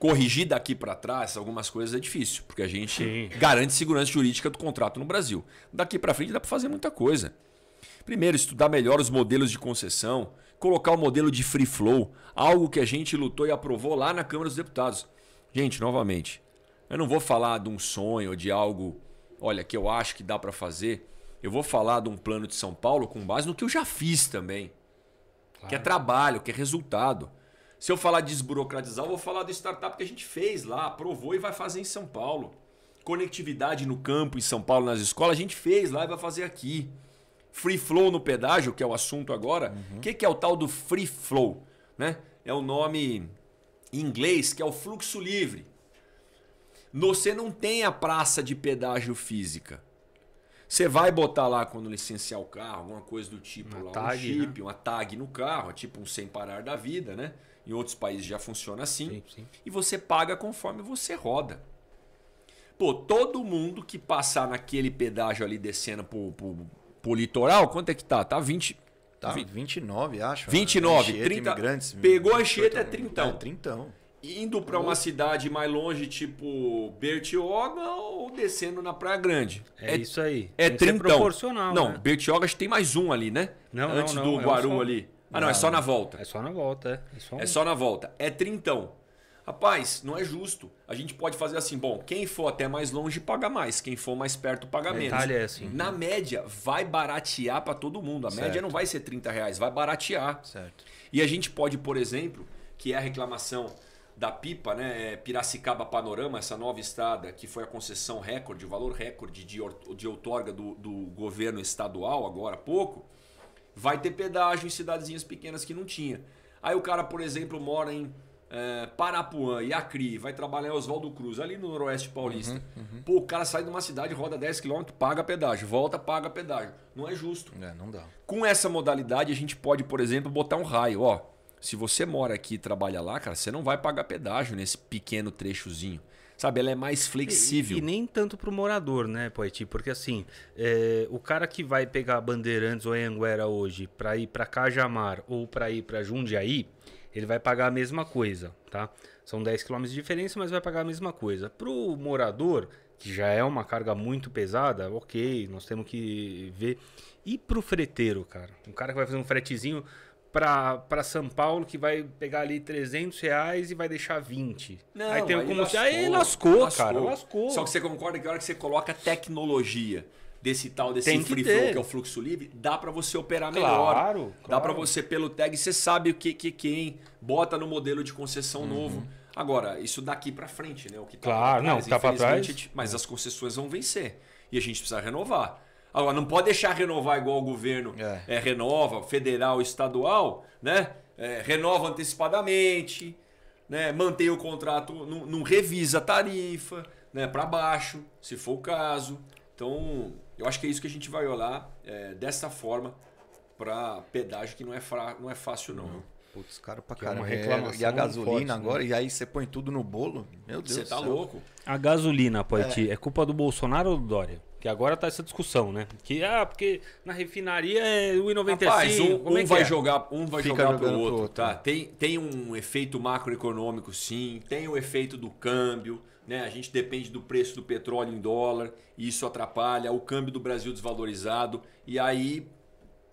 corrigir daqui para trás algumas coisas é difícil, porque a gente sim. garante segurança jurídica do contrato no Brasil. Daqui para frente dá para fazer muita coisa. Primeiro, estudar melhor os modelos de concessão, colocar o modelo de free flow, algo que a gente lutou e aprovou lá na Câmara dos Deputados. Gente, novamente, eu não vou falar de um sonho, de algo, olha, que eu acho que dá para fazer. Eu vou falar de um plano de São Paulo com base no que eu já fiz também. Claro. Que é trabalho, que é resultado. Se eu falar de desburocratizar, eu vou falar do startup que a gente fez lá, aprovou e vai fazer em São Paulo. Conectividade no campo em São Paulo, nas escolas, a gente fez lá e vai fazer aqui free flow no pedágio, que é o assunto agora. O uhum. que, é o tal do free flow? Né? É o nome em inglês que é o fluxo livre. Você não tem a praça de pedágio física. Você vai botar lá quando licenciar o carro, alguma coisa do tipo, uma lá, tag, um né? chip, né? uma tag no carro, é tipo um sem parar da vida, né? Em outros países já funciona assim. Sim, sim. E você paga conforme você roda. Pô, todo mundo que passar naquele pedágio ali descendo pro, pro pro litoral, quanto é que tá? Tá 20. Tá 20, 29, acho. 29, né? Anchieta, 30. Imigrantes, pegou a Anchieta, é né? trintão. É, trintão. Indo para uma cidade mais longe, tipo Bertioga, ou descendo na Praia Grande. É, é isso aí. É tem trintão. proporcional. Não, né? Bertioga tem mais um ali, né? Não, Antes não, não, do é Guaru só... ali. Ah, não, é não, é só na é volta. É só na volta, é. É só, é só na volta. É trintão. Rapaz, não é justo. A gente pode fazer assim, bom, quem for até mais longe paga mais, quem for mais perto paga menos. Detalhe é assim. Na né? média, vai baratear para todo mundo. A certo. média não vai ser 30 reais, vai baratear. Certo. E a gente pode, por exemplo, que é a reclamação da Pipa, né? É, Piracicaba Panorama, essa nova estrada que foi a concessão recorde, o valor recorde de, de outorga do, do governo estadual agora há pouco, vai ter pedágio em cidadezinhas pequenas que não tinha. Aí o cara, por exemplo, mora em é, Parapuã e Acri, vai trabalhar em Oswaldo Cruz, ali no Noroeste Paulista. Uhum, uhum. Pô, o cara sai de uma cidade, roda 10 km, paga pedágio, volta, paga pedágio. Não é justo. É, não dá. Com essa modalidade, a gente pode, por exemplo, botar um raio, ó. Se você mora aqui e trabalha lá, cara, você não vai pagar pedágio nesse pequeno trechozinho. Sabe, ela é mais flexível. E, e nem tanto pro morador, né, Poeti? Porque assim, é, o cara que vai pegar Bandeirantes ou Anguera hoje para ir para Cajamar ou para ir para Jundiaí, ele vai pagar a mesma coisa, tá? São 10 km de diferença, mas vai pagar a mesma coisa. Para o morador, que já é uma carga muito pesada, ok, nós temos que ver. E para o freteiro, cara? Um cara que vai fazer um fretezinho para São Paulo que vai pegar ali 300 reais e vai deixar 20. Não, aí tem aí como lascou, Aí lascou, lascou, cara. Lascou. Só que você concorda que a hora que você coloca tecnologia desse tal, desse Tem free que flow, que é o fluxo livre, dá para você operar melhor. Claro, claro. Dá para você, pelo tag, você sabe o que, que quem bota no modelo de concessão uhum. novo. Agora, isso daqui para frente, né? O que tá claro, trás, não, tá para trás. Mas as concessões vão vencer e a gente precisa renovar. Agora, não pode deixar renovar igual o governo é. É, renova, federal, estadual, né? É, renova antecipadamente, né? mantém o contrato, não, não revisa a tarifa né? para baixo, se for o caso. Então, eu acho que é isso que a gente vai olhar é, dessa forma para pedágio que não é, fra, não é fácil não. Uhum. Putz, caro pra é caramba. É e a gasolina forte, né? agora, né? e aí você põe tudo no bolo? Meu Deus Você tá louco. A gasolina, Poiti, é. é culpa do Bolsonaro ou do Dória? Que agora tá essa discussão, né? Que, ah, porque na refinaria é 1,95. um, como é um vai é? jogar, um vai Fica jogar pro outro, outro, tá? Né? Tem, tem um efeito macroeconômico, sim. Tem o um efeito do câmbio, né? A gente depende do preço do petróleo em dólar e isso atrapalha. O câmbio do Brasil desvalorizado e aí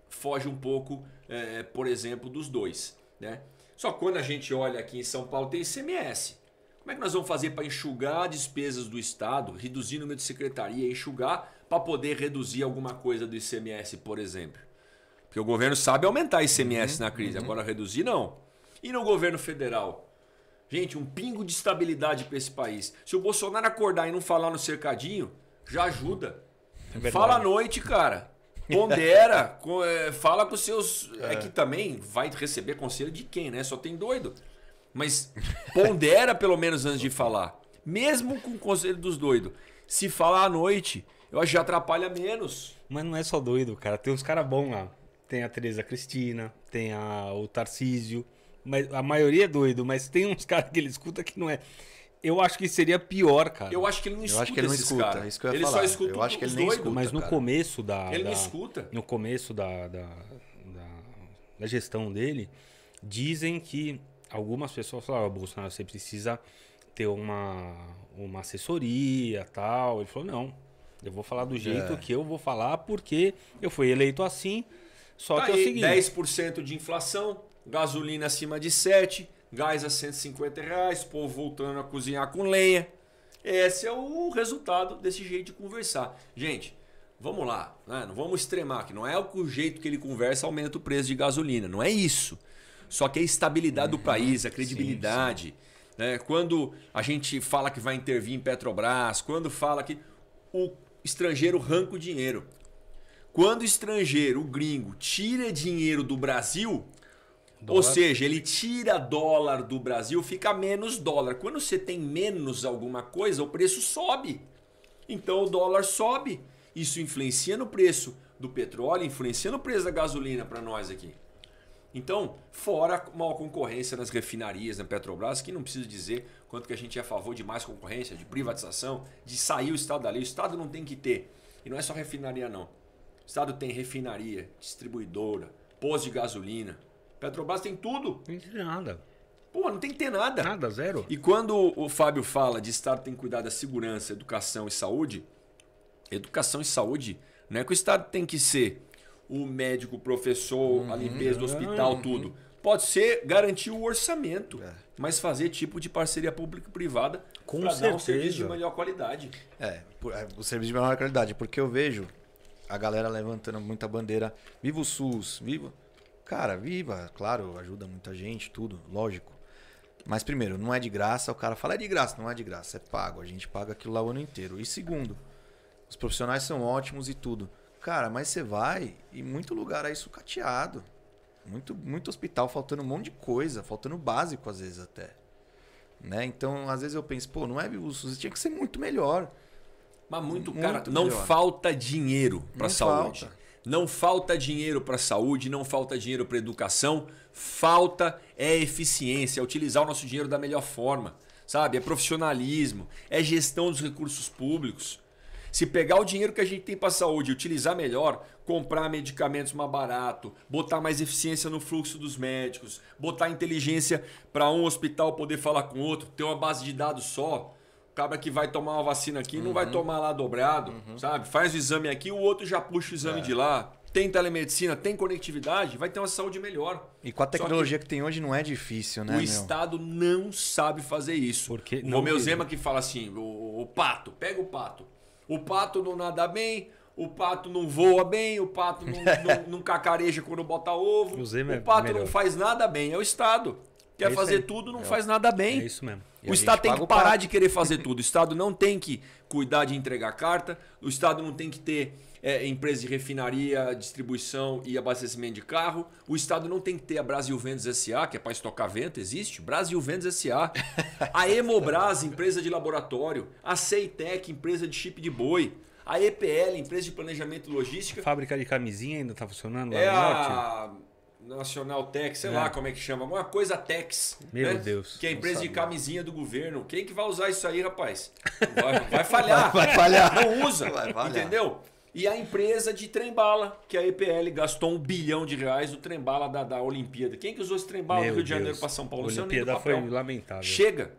foge um pouco, é, por exemplo, dos dois, né? Só quando a gente olha aqui em São Paulo tem ICMS. Como é que nós vamos fazer para enxugar despesas do Estado, reduzir o número de secretaria, enxugar para poder reduzir alguma coisa do ICMS, por exemplo? Porque o governo sabe aumentar ICMS uhum, na crise, uhum. agora reduzir não. E no governo federal? Gente, um pingo de estabilidade para esse país. Se o Bolsonaro acordar e não falar no cercadinho, já ajuda. É fala à noite, cara. Pondera, [LAUGHS] é, fala com seus. É. é que também vai receber conselho de quem, né? Só tem doido. Mas [LAUGHS] pondera pelo menos antes de falar. Mesmo com o conselho dos doidos. Se falar à noite, eu acho que já atrapalha menos. Mas não é só doido, cara. Tem uns caras bons lá. Tem a Teresa Cristina, tem a, o Tarcísio. Mas a maioria é doido, mas tem uns caras que ele escuta que não é. Eu acho que seria pior, cara. Eu acho que ele não escuta. Eu acho que ele não escuta. Cara. É isso que eu ia ele falar. só escuta eu acho que ele nem escuta, Mas no cara. começo da. Ele da, não escuta. No começo da da, da, da, gestão dele, dizem que algumas pessoas falavam, Bolsonaro, você precisa ter uma, uma assessoria tal. Ele falou, não, eu vou falar do jeito é. que eu vou falar, porque eu fui eleito assim. Só tá que é o seguinte. 10% de inflação, gasolina acima de 7, gás a 150 reais, povo voltando a cozinhar com lenha. Esse é o resultado desse jeito de conversar. Gente, vamos lá, né? não vamos extremar, que não é o jeito que ele conversa aumenta o preço de gasolina, não é isso. Só que a é estabilidade do é, país, a é credibilidade. Sim, sim. Né? Quando a gente fala que vai intervir em Petrobras, quando fala que o estrangeiro arranca o dinheiro. Quando o estrangeiro, o gringo, tira dinheiro do Brasil, Dólar. Ou seja, ele tira dólar do Brasil, fica menos dólar. Quando você tem menos alguma coisa, o preço sobe. Então o dólar sobe. Isso influencia no preço do petróleo, influencia no preço da gasolina para nós aqui. Então, fora uma concorrência nas refinarias da Petrobras, que não preciso dizer quanto que a gente é a favor de mais concorrência, de privatização, de sair o Estado dali. O Estado não tem que ter. E não é só refinaria, não. O Estado tem refinaria, distribuidora, pós de gasolina. Petrobras tem tudo. Não tem nada. Pô, não tem que ter nada. Nada, zero. E quando o Fábio fala de Estado tem que cuidar da segurança, educação e saúde, educação e saúde, não é que o Estado tem que ser o médico, o professor, uhum. a limpeza do hospital, uhum. tudo. Pode ser garantir o orçamento, é. mas fazer tipo de parceria público-privada para dar um serviço de melhor qualidade. É, é, o serviço de melhor qualidade, porque eu vejo a galera levantando muita bandeira. Viva o SUS, viva. Cara, viva, claro, ajuda muita gente, tudo, lógico. Mas primeiro, não é de graça, o cara fala é de graça, não é de graça, é pago, a gente paga aquilo lá o ano inteiro. E segundo, os profissionais são ótimos e tudo. Cara, mas você vai e muito lugar aí sucateado. Muito, muito hospital, faltando um monte de coisa, faltando básico às vezes até. Né? Então, às vezes eu penso, pô, não é o SUS, tinha que ser muito melhor. Mas muito, muito cara, não melhor. falta dinheiro para saúde. Falta. Não falta dinheiro para saúde, não falta dinheiro para educação, falta é eficiência, é utilizar o nosso dinheiro da melhor forma, sabe? É profissionalismo, é gestão dos recursos públicos. Se pegar o dinheiro que a gente tem para saúde e utilizar melhor, comprar medicamentos mais barato, botar mais eficiência no fluxo dos médicos, botar inteligência para um hospital poder falar com outro, ter uma base de dados só, cabra que vai tomar uma vacina aqui uhum. não vai uhum. tomar lá dobrado, uhum. sabe? Faz o exame aqui, o outro já puxa o exame é. de lá. Tem telemedicina, tem conectividade, vai ter uma saúde melhor. E com a tecnologia que, que, tem hoje não é difícil, né? O meu? Estado não sabe fazer isso. Porque o meu Zema que fala assim: o, o, pato, pega o pato. O pato não nada bem, o pato não voa bem, o pato não, [LAUGHS] não, não cacareja quando bota ovo, o pato melhor. não faz nada bem. É o Estado. Quer é fazer aí. tudo, não é. faz nada bem. É isso mesmo. E o Estado tem que parar de querer fazer [LAUGHS] tudo. O Estado não tem que cuidar de entregar carta, o Estado não tem que ter é, empresas de refinaria, distribuição e abastecimento de carro. O Estado não tem que ter a Brasil Vendas SA, que é para estocar vento, existe? Brasil Vendas SA. A Hemobras, empresa de laboratório. A Ceitec, empresa de chip de boi. A EPL, empresa de planejamento e logística. A fábrica de camisinha ainda está funcionando lá é no norte? A... Nacional Tex, sei é. lá como é que chama, uma coisa Tex. Meu né? Deus. Que é a empresa de camisinha do governo. Quem que vai usar isso aí, rapaz? Vai, vai falhar. Vai, [LAUGHS] vai, falhar. Não usa. Vai Entendeu? E a empresa de trem-bala, que a EPL gastou um bilhão de reais no trem-bala da, da Olimpíada. Quem que usou esse trem-bala do Rio Deus. de Janeiro para São Paulo? A Olimpíada foi lamentável. Chega.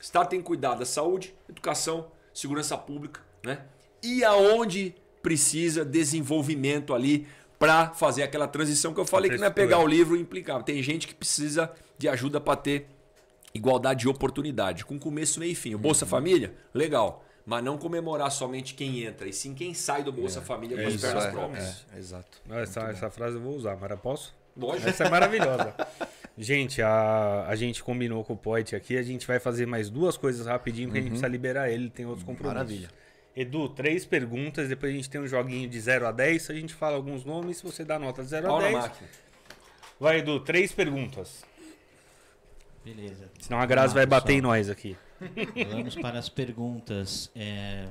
Estado tem cuidado da saúde, educação, segurança pública, né? E aonde precisa desenvolvimento ali para fazer aquela transição que eu falei que não é pegar o livro e implicar. Tem gente que precisa de ajuda para ter igualdade de oportunidade, com começo, meio e fim. O Bolsa uhum. Família, legal mas não comemorar somente quem entra, e sim quem sai do Bolsa é, Família é com as pernas é, próprias. É, é, exato. essa, essa frase eu vou usar, Mara, posso? Lógico. Essa é maravilhosa. [LAUGHS] gente, a, a gente combinou com o Poit aqui, a gente vai fazer mais duas coisas rapidinho, porque uhum. a gente uhum. precisa liberar ele, tem outros compromissos. Maravilha. Edu, três perguntas, depois a gente tem um joguinho de 0 a 10, a gente fala alguns nomes, você dá nota de 0 a 10. Vai, Edu, três perguntas. Beleza. Senão a Graça vai bater só. em nós aqui. Vamos para as perguntas. É,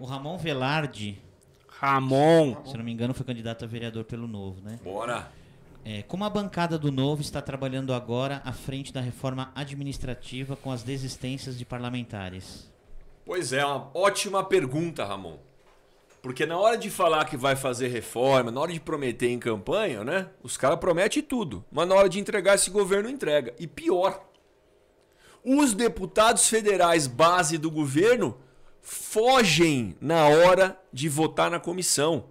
o Ramon Velarde. Ramon! Se não me engano, foi candidato a vereador pelo Novo, né? Bora! É, como a bancada do Novo está trabalhando agora à frente da reforma administrativa com as desistências de parlamentares? Pois é, uma ótima pergunta, Ramon. Porque na hora de falar que vai fazer reforma, na hora de prometer em campanha, né? Os caras prometem tudo. Mas na hora de entregar esse governo, entrega. E pior, os deputados federais base do governo fogem na hora de votar na comissão.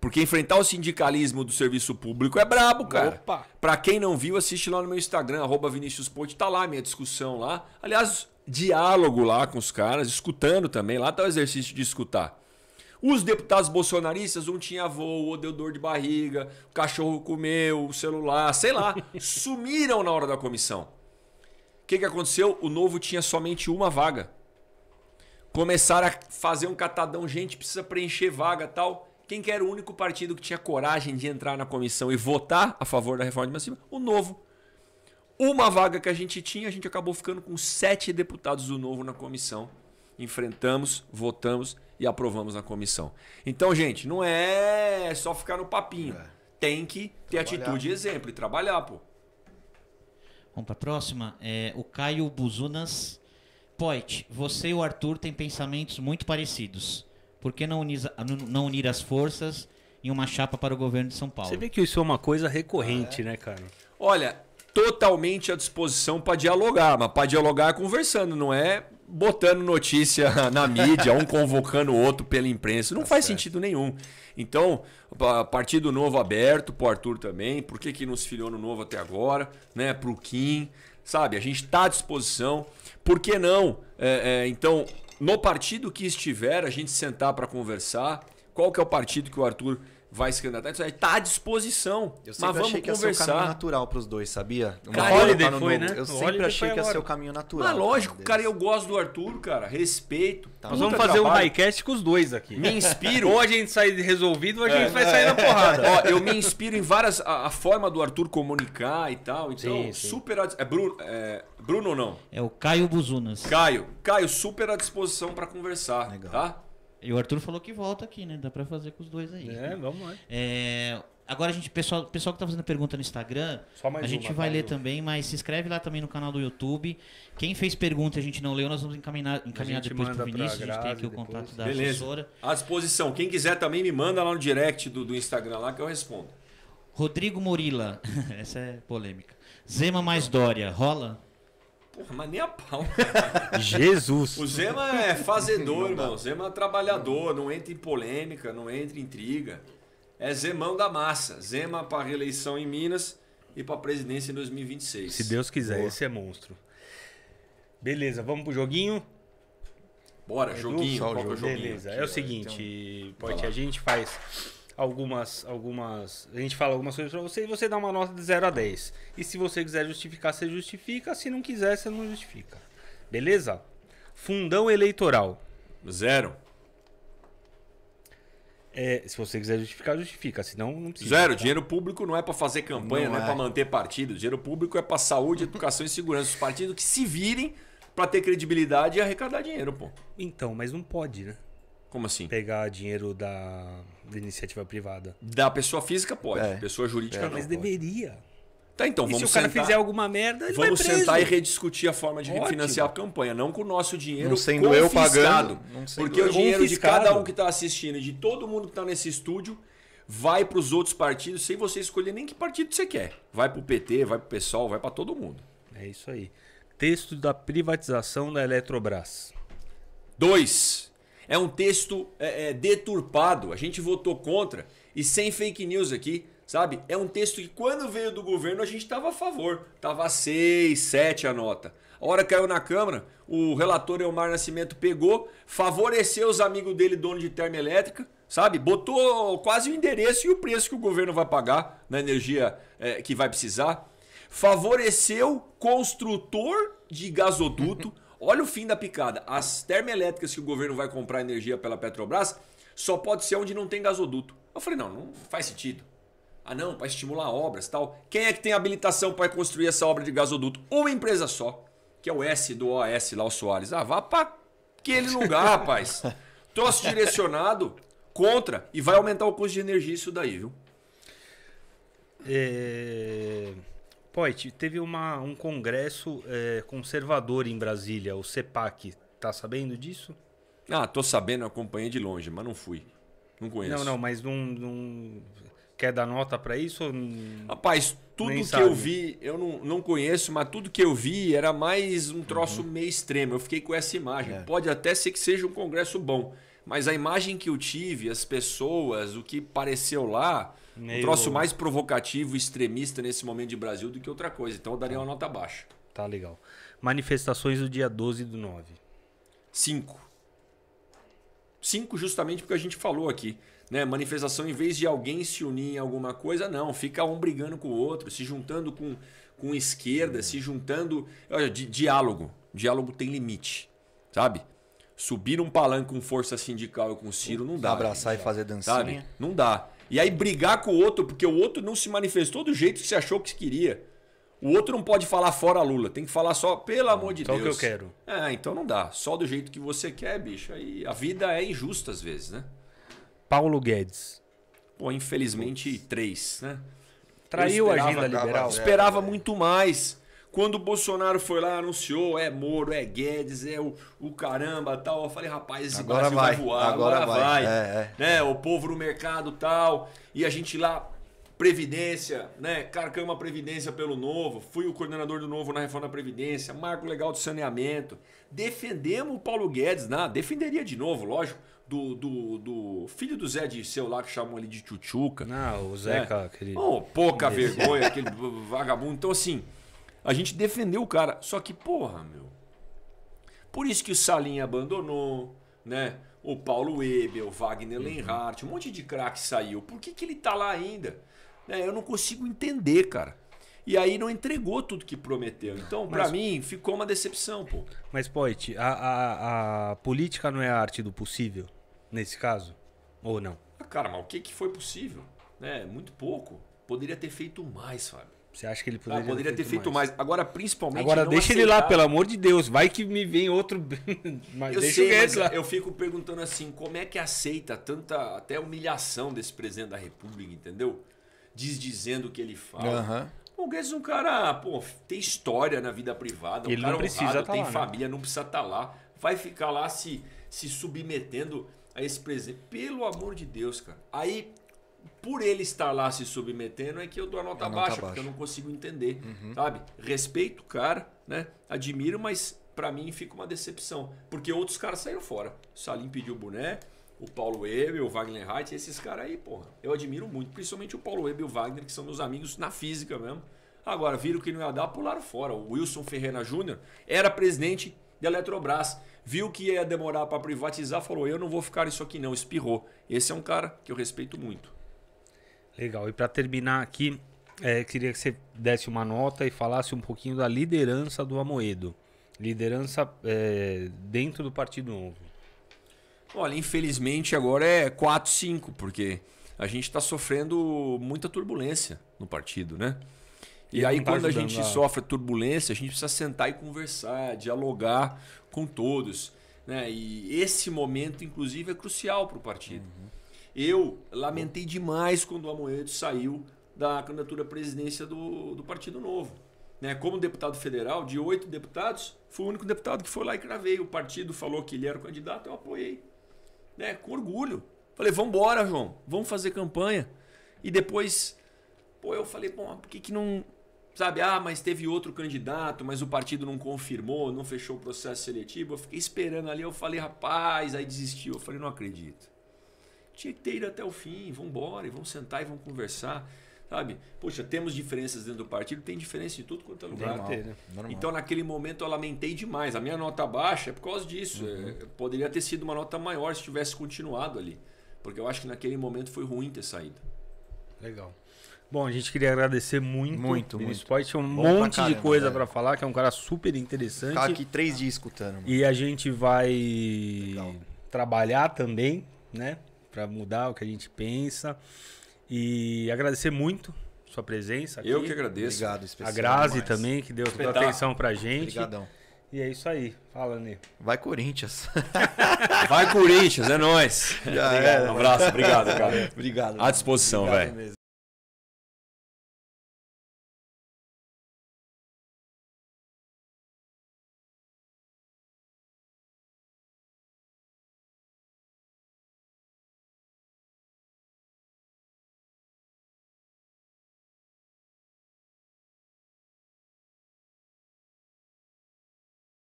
Porque enfrentar o sindicalismo do serviço público é brabo, cara. Opa. Pra quem não viu, assiste lá no meu Instagram, arroba Vinícius tá lá a minha discussão lá. Aliás, diálogo lá com os caras, escutando também, lá tá o exercício de escutar. Os deputados bolsonaristas, um tinha voo, o deu dor de barriga, o cachorro comeu, o celular, sei lá, [LAUGHS] sumiram na hora da comissão que, que aconteceu? O novo tinha somente uma vaga. Começaram a fazer um catadão, gente, precisa preencher vaga tal. Quem que era o único partido que tinha coragem de entrar na comissão e votar a favor da reforma administrativa? O novo. Uma vaga que a gente tinha, a gente acabou ficando com sete deputados do novo na comissão. Enfrentamos, votamos e aprovamos na comissão. Então, gente, não é só ficar no papinho. É. Tem que ter trabalhar. atitude e exemplo e trabalhar, pô. Vamos para a próxima. É, o Caio Buzunas. Poit, você e o Arthur têm pensamentos muito parecidos. Por que não, unir, não unir as forças em uma chapa para o governo de São Paulo? Você vê que isso é uma coisa recorrente, ah, é. né, cara? Olha, totalmente à disposição para dialogar, mas para dialogar é conversando, não é botando notícia [LAUGHS] na mídia, um convocando o outro pela imprensa. Não tá faz certo. sentido nenhum. Então, partido novo aberto pro Arthur também. Por que, que não se filiou no novo até agora? Né? Pro Kim. Sabe, a gente está à disposição. Por que não? É, é, então, no partido que estiver, a gente sentar para conversar. Qual que é o partido que o Arthur vai se candidatar, tá à disposição. Eu mas vamos achei que conversar. ia ser o caminho natural para os dois, sabia? Uma cara, Holiday no foi, né? Eu sempre achei que ia ser o caminho natural. Mas lógico, cara, eu gosto do Arthur, cara, respeito. Tá Nós vamos fazer trabalho. um highcast com os dois aqui. Me inspiro. [LAUGHS] ou a gente sai resolvido ou a gente é, vai é, sair na é. porrada. Ó, eu me inspiro em várias... A, a, forma do Arthur comunicar e tal. Então, sim, sim. super... É Bruno, é Bruno ou não? É o Caio Buzunas. Caio. Caio, super à disposição para conversar, Legal. tá? E o Arthur falou que volta aqui, né? Dá pra fazer com os dois aí. É, né? vamos lá. É, agora a gente, pessoal, pessoal que tá fazendo pergunta no Instagram, a uma, gente vai ler também, mas se inscreve lá também no canal do YouTube. Quem fez pergunta e a gente não leu, nós vamos encaminhar, encaminhar depois pro Vinícius. A gente tem aqui o contato da Beleza. assessora. À disposição. Quem quiser também me manda lá no direct do, do Instagram lá que eu respondo. Rodrigo Morila. [LAUGHS] Essa é polêmica. Zema mais então. Dória. Rola? Porra, mas nem a pau. Jesus. O Zema é fazedor, irmão. O Zema é trabalhador, não entra em polêmica, não entra em intriga. É Zemão da massa. Zema para reeleição em Minas e para presidência em 2026. Se Deus quiser, Boa. esse é monstro. Beleza, vamos pro joguinho? Bora, é joguinho. Qual é Beleza, é o seguinte, então, pode, a gente faz algumas. algumas a gente fala algumas coisas para você e você dá uma nota de 0 a 10. E se você quiser justificar, você justifica. Se não quiser, você não justifica. Beleza? Fundão eleitoral. Zero. É, se você quiser justificar, justifica. Senão, não precisa. Zero. Tá? Dinheiro público não é para fazer campanha, não, não é, é para manter partido. Dinheiro público é para saúde, educação e segurança. Os partidos que se virem para ter credibilidade e arrecadar dinheiro, pô. Então, mas não pode, né? Como assim? Pegar dinheiro da, da iniciativa privada. Da pessoa física pode, é. pessoa jurídica é, não. Mas pode. deveria. Tá, então, e vamos se o cara sentar, fizer alguma merda, ele Vamos sentar e rediscutir a forma de Ótimo. financiar a campanha, não com o nosso dinheiro não sendo eu pagando, não sendo porque eu. o dinheiro confiscado. de cada um que está assistindo e de todo mundo que está nesse estúdio vai para os outros partidos sem você escolher nem que partido você quer. Vai para o PT, vai para o PSOL, vai para todo mundo. É isso aí. Texto da privatização da Eletrobras. Dois é um texto é, é, deturpado. A gente votou contra e sem fake news aqui, sabe? É um texto que quando veio do governo a gente estava a favor, estava 6, 7 a nota. A hora caiu na Câmara, o relator Elmar Nascimento pegou, favoreceu os amigos dele, dono de termoelétrica, sabe? Botou quase o endereço e o preço que o governo vai pagar na energia é, que vai precisar. Favoreceu construtor de gasoduto. [LAUGHS] Olha o fim da picada. As termoelétricas que o governo vai comprar energia pela Petrobras só pode ser onde não tem gasoduto. Eu falei, não, não faz sentido. Ah não, para estimular obras tal. Quem é que tem habilitação para construir essa obra de gasoduto? Uma empresa só, que é o S do OAS lá, o Soares. Ah, vá para aquele lugar, [LAUGHS] rapaz. Troço direcionado contra e vai aumentar o custo de energia isso daí, viu? É... Poit, teve uma, um congresso é, conservador em Brasília, o CEPAC. Tá sabendo disso? Ah, tô sabendo, acompanhei de longe, mas não fui. Não conheço. Não, não, mas não. não... Quer dar nota para isso? Rapaz, tudo Nem que sabe. eu vi, eu não, não conheço, mas tudo que eu vi era mais um troço uhum. meio extremo. Eu fiquei com essa imagem. É. Pode até ser que seja um congresso bom, mas a imagem que eu tive, as pessoas, o que pareceu lá, Meio... Um troço mais provocativo, extremista nesse momento de Brasil do que outra coisa. Então eu daria uma nota baixa. Tá legal. Manifestações do dia 12 do 9. 5. 5 justamente porque a gente falou aqui. Né? Manifestação, em vez de alguém se unir em alguma coisa, não. Fica um brigando com o outro, se juntando com, com esquerda, se juntando. Olha, di diálogo. Diálogo tem limite, sabe? Subir um palanque com força sindical e com Ciro não dá. Abraçar e fazer dancinha. Sabe? Não dá. E aí brigar com o outro, porque o outro não se manifestou do jeito que você achou que queria. O outro não pode falar fora Lula, tem que falar só, pelo amor de então Deus. Então que eu quero. É, então não dá. Só do jeito que você quer, bicho. Aí a vida é injusta às vezes, né? Paulo Guedes. Pô, infelizmente, três, né? Traiu a agenda liberal. É. Esperava muito mais. Quando o Bolsonaro foi lá, anunciou, é Moro, é Guedes, é o, o caramba tal. Eu falei, rapaz, esse agora Brasil vai, vai voar, agora, agora vai. vai. É, é. Né? O povo no mercado tal. E a gente lá, Previdência, né? Carcamos uma Previdência pelo Novo, fui o coordenador do Novo na reforma da Previdência, marco legal de saneamento. Defendemos o Paulo Guedes, né? defenderia de novo, lógico, do, do, do filho do Zé de seu lá, que chamam ele de Tchutchuca. Não, o né, Zeca, né? aquele. Oh, pouca vergonha, aquele [LAUGHS] vagabundo. Então, assim, a gente defendeu o cara. Só que, porra, meu. Por isso que o Salim abandonou, né? O Paulo Weber, o Wagner uhum. Lenhart, um monte de craque saiu. Por que, que ele tá lá ainda? Né, eu não consigo entender, cara. E aí não entregou tudo que prometeu. Então, para mim, ficou uma decepção, pô. Mas, Poit, a, a, a política não é a arte do possível, nesse caso? Ou não? Ah, cara, mas o que, que foi possível? É, muito pouco. Poderia ter feito mais, Fábio. Você acha que ele poderia, ah, poderia ter, ter feito, mais. mais. Agora, principalmente. Agora, deixa aceitar. ele lá, pelo amor de Deus. Vai que me vem outro. [LAUGHS] mas eu deixa sei, ele mas Eu fico perguntando assim: como é que aceita tanta até humilhação desse presidente da República, entendeu? Desdizendo o que ele fala. Uhum. O Guedes é um cara, pô, tem história na vida privada. Um ele não precisa honrado, tá tem lá, né? família, né? não precisa estar tá lá. Vai ficar lá se, se submetendo a esse presidente. Pelo amor de Deus, cara. Aí por ele estar lá se submetendo, é que eu dou a nota, a nota baixa, baixa, porque eu não consigo entender. Uhum. Sabe? Respeito o cara, né? Admiro, mas para mim fica uma decepção. Porque outros caras saíram fora. O Salim pediu o boné, o Paulo Ebel, o Wagner Reit, esses caras aí, porra. Eu admiro muito, principalmente o Paulo Ebel e o Wagner, que são meus amigos na física mesmo. Agora, viram que não ia dar, pularam fora. O Wilson Ferreira Júnior era presidente da Eletrobras. Viu que ia demorar para privatizar, falou: Eu não vou ficar isso aqui, não. Espirrou. Esse é um cara que eu respeito muito. Legal. E para terminar aqui, é, queria que você desse uma nota e falasse um pouquinho da liderança do Amoedo. Liderança é, dentro do Partido Novo. Olha, infelizmente agora é 4, 5, porque a gente está sofrendo muita turbulência no partido, né? E, e aí, tá quando a gente a... sofre turbulência, a gente precisa sentar e conversar, dialogar com todos. Né? E esse momento, inclusive, é crucial para o partido. Uhum. Eu lamentei demais quando o Amoedo saiu da candidatura à presidência do, do Partido Novo. Né? Como deputado federal, de oito deputados, fui o único deputado que foi lá e cravei. O partido falou que ele era o candidato, eu apoiei. Né? Com orgulho. Falei, vamos embora, João, vamos fazer campanha. E depois, pô, eu falei, bom, por que, que não. Sabe, ah, mas teve outro candidato, mas o partido não confirmou, não fechou o processo seletivo. Eu fiquei esperando ali, eu falei, rapaz, aí desistiu. Eu falei, não acredito tinha que ter ido até o fim, vão embora, e vão sentar e vão conversar, sabe? Poxa, temos diferenças dentro do partido, tem diferença de tudo quanto é lugar. Normal, né? Normal. Então naquele momento eu lamentei demais, a minha nota baixa é por causa disso, uhum. é, poderia ter sido uma nota maior se tivesse continuado ali, porque eu acho que naquele momento foi ruim ter saído. Legal. Bom, a gente queria agradecer muito. Muito, muito. Pode ter um Bom monte caramba, de coisa né? para falar, que é um cara super interessante. Tá aqui três dias escutando. Mano. E a gente vai Legal. trabalhar também, né? para mudar o que a gente pensa. E agradecer muito sua presença aqui. Eu que agradeço. Obrigado, especial. A Grazi demais. também, que deu toda a atenção pra gente. Obrigadão. E é isso aí. Fala, Ney. Vai Corinthians. [LAUGHS] Vai Corinthians, é nóis. Já obrigado. É. Um abraço, obrigado, cara. obrigado. À disposição, velho.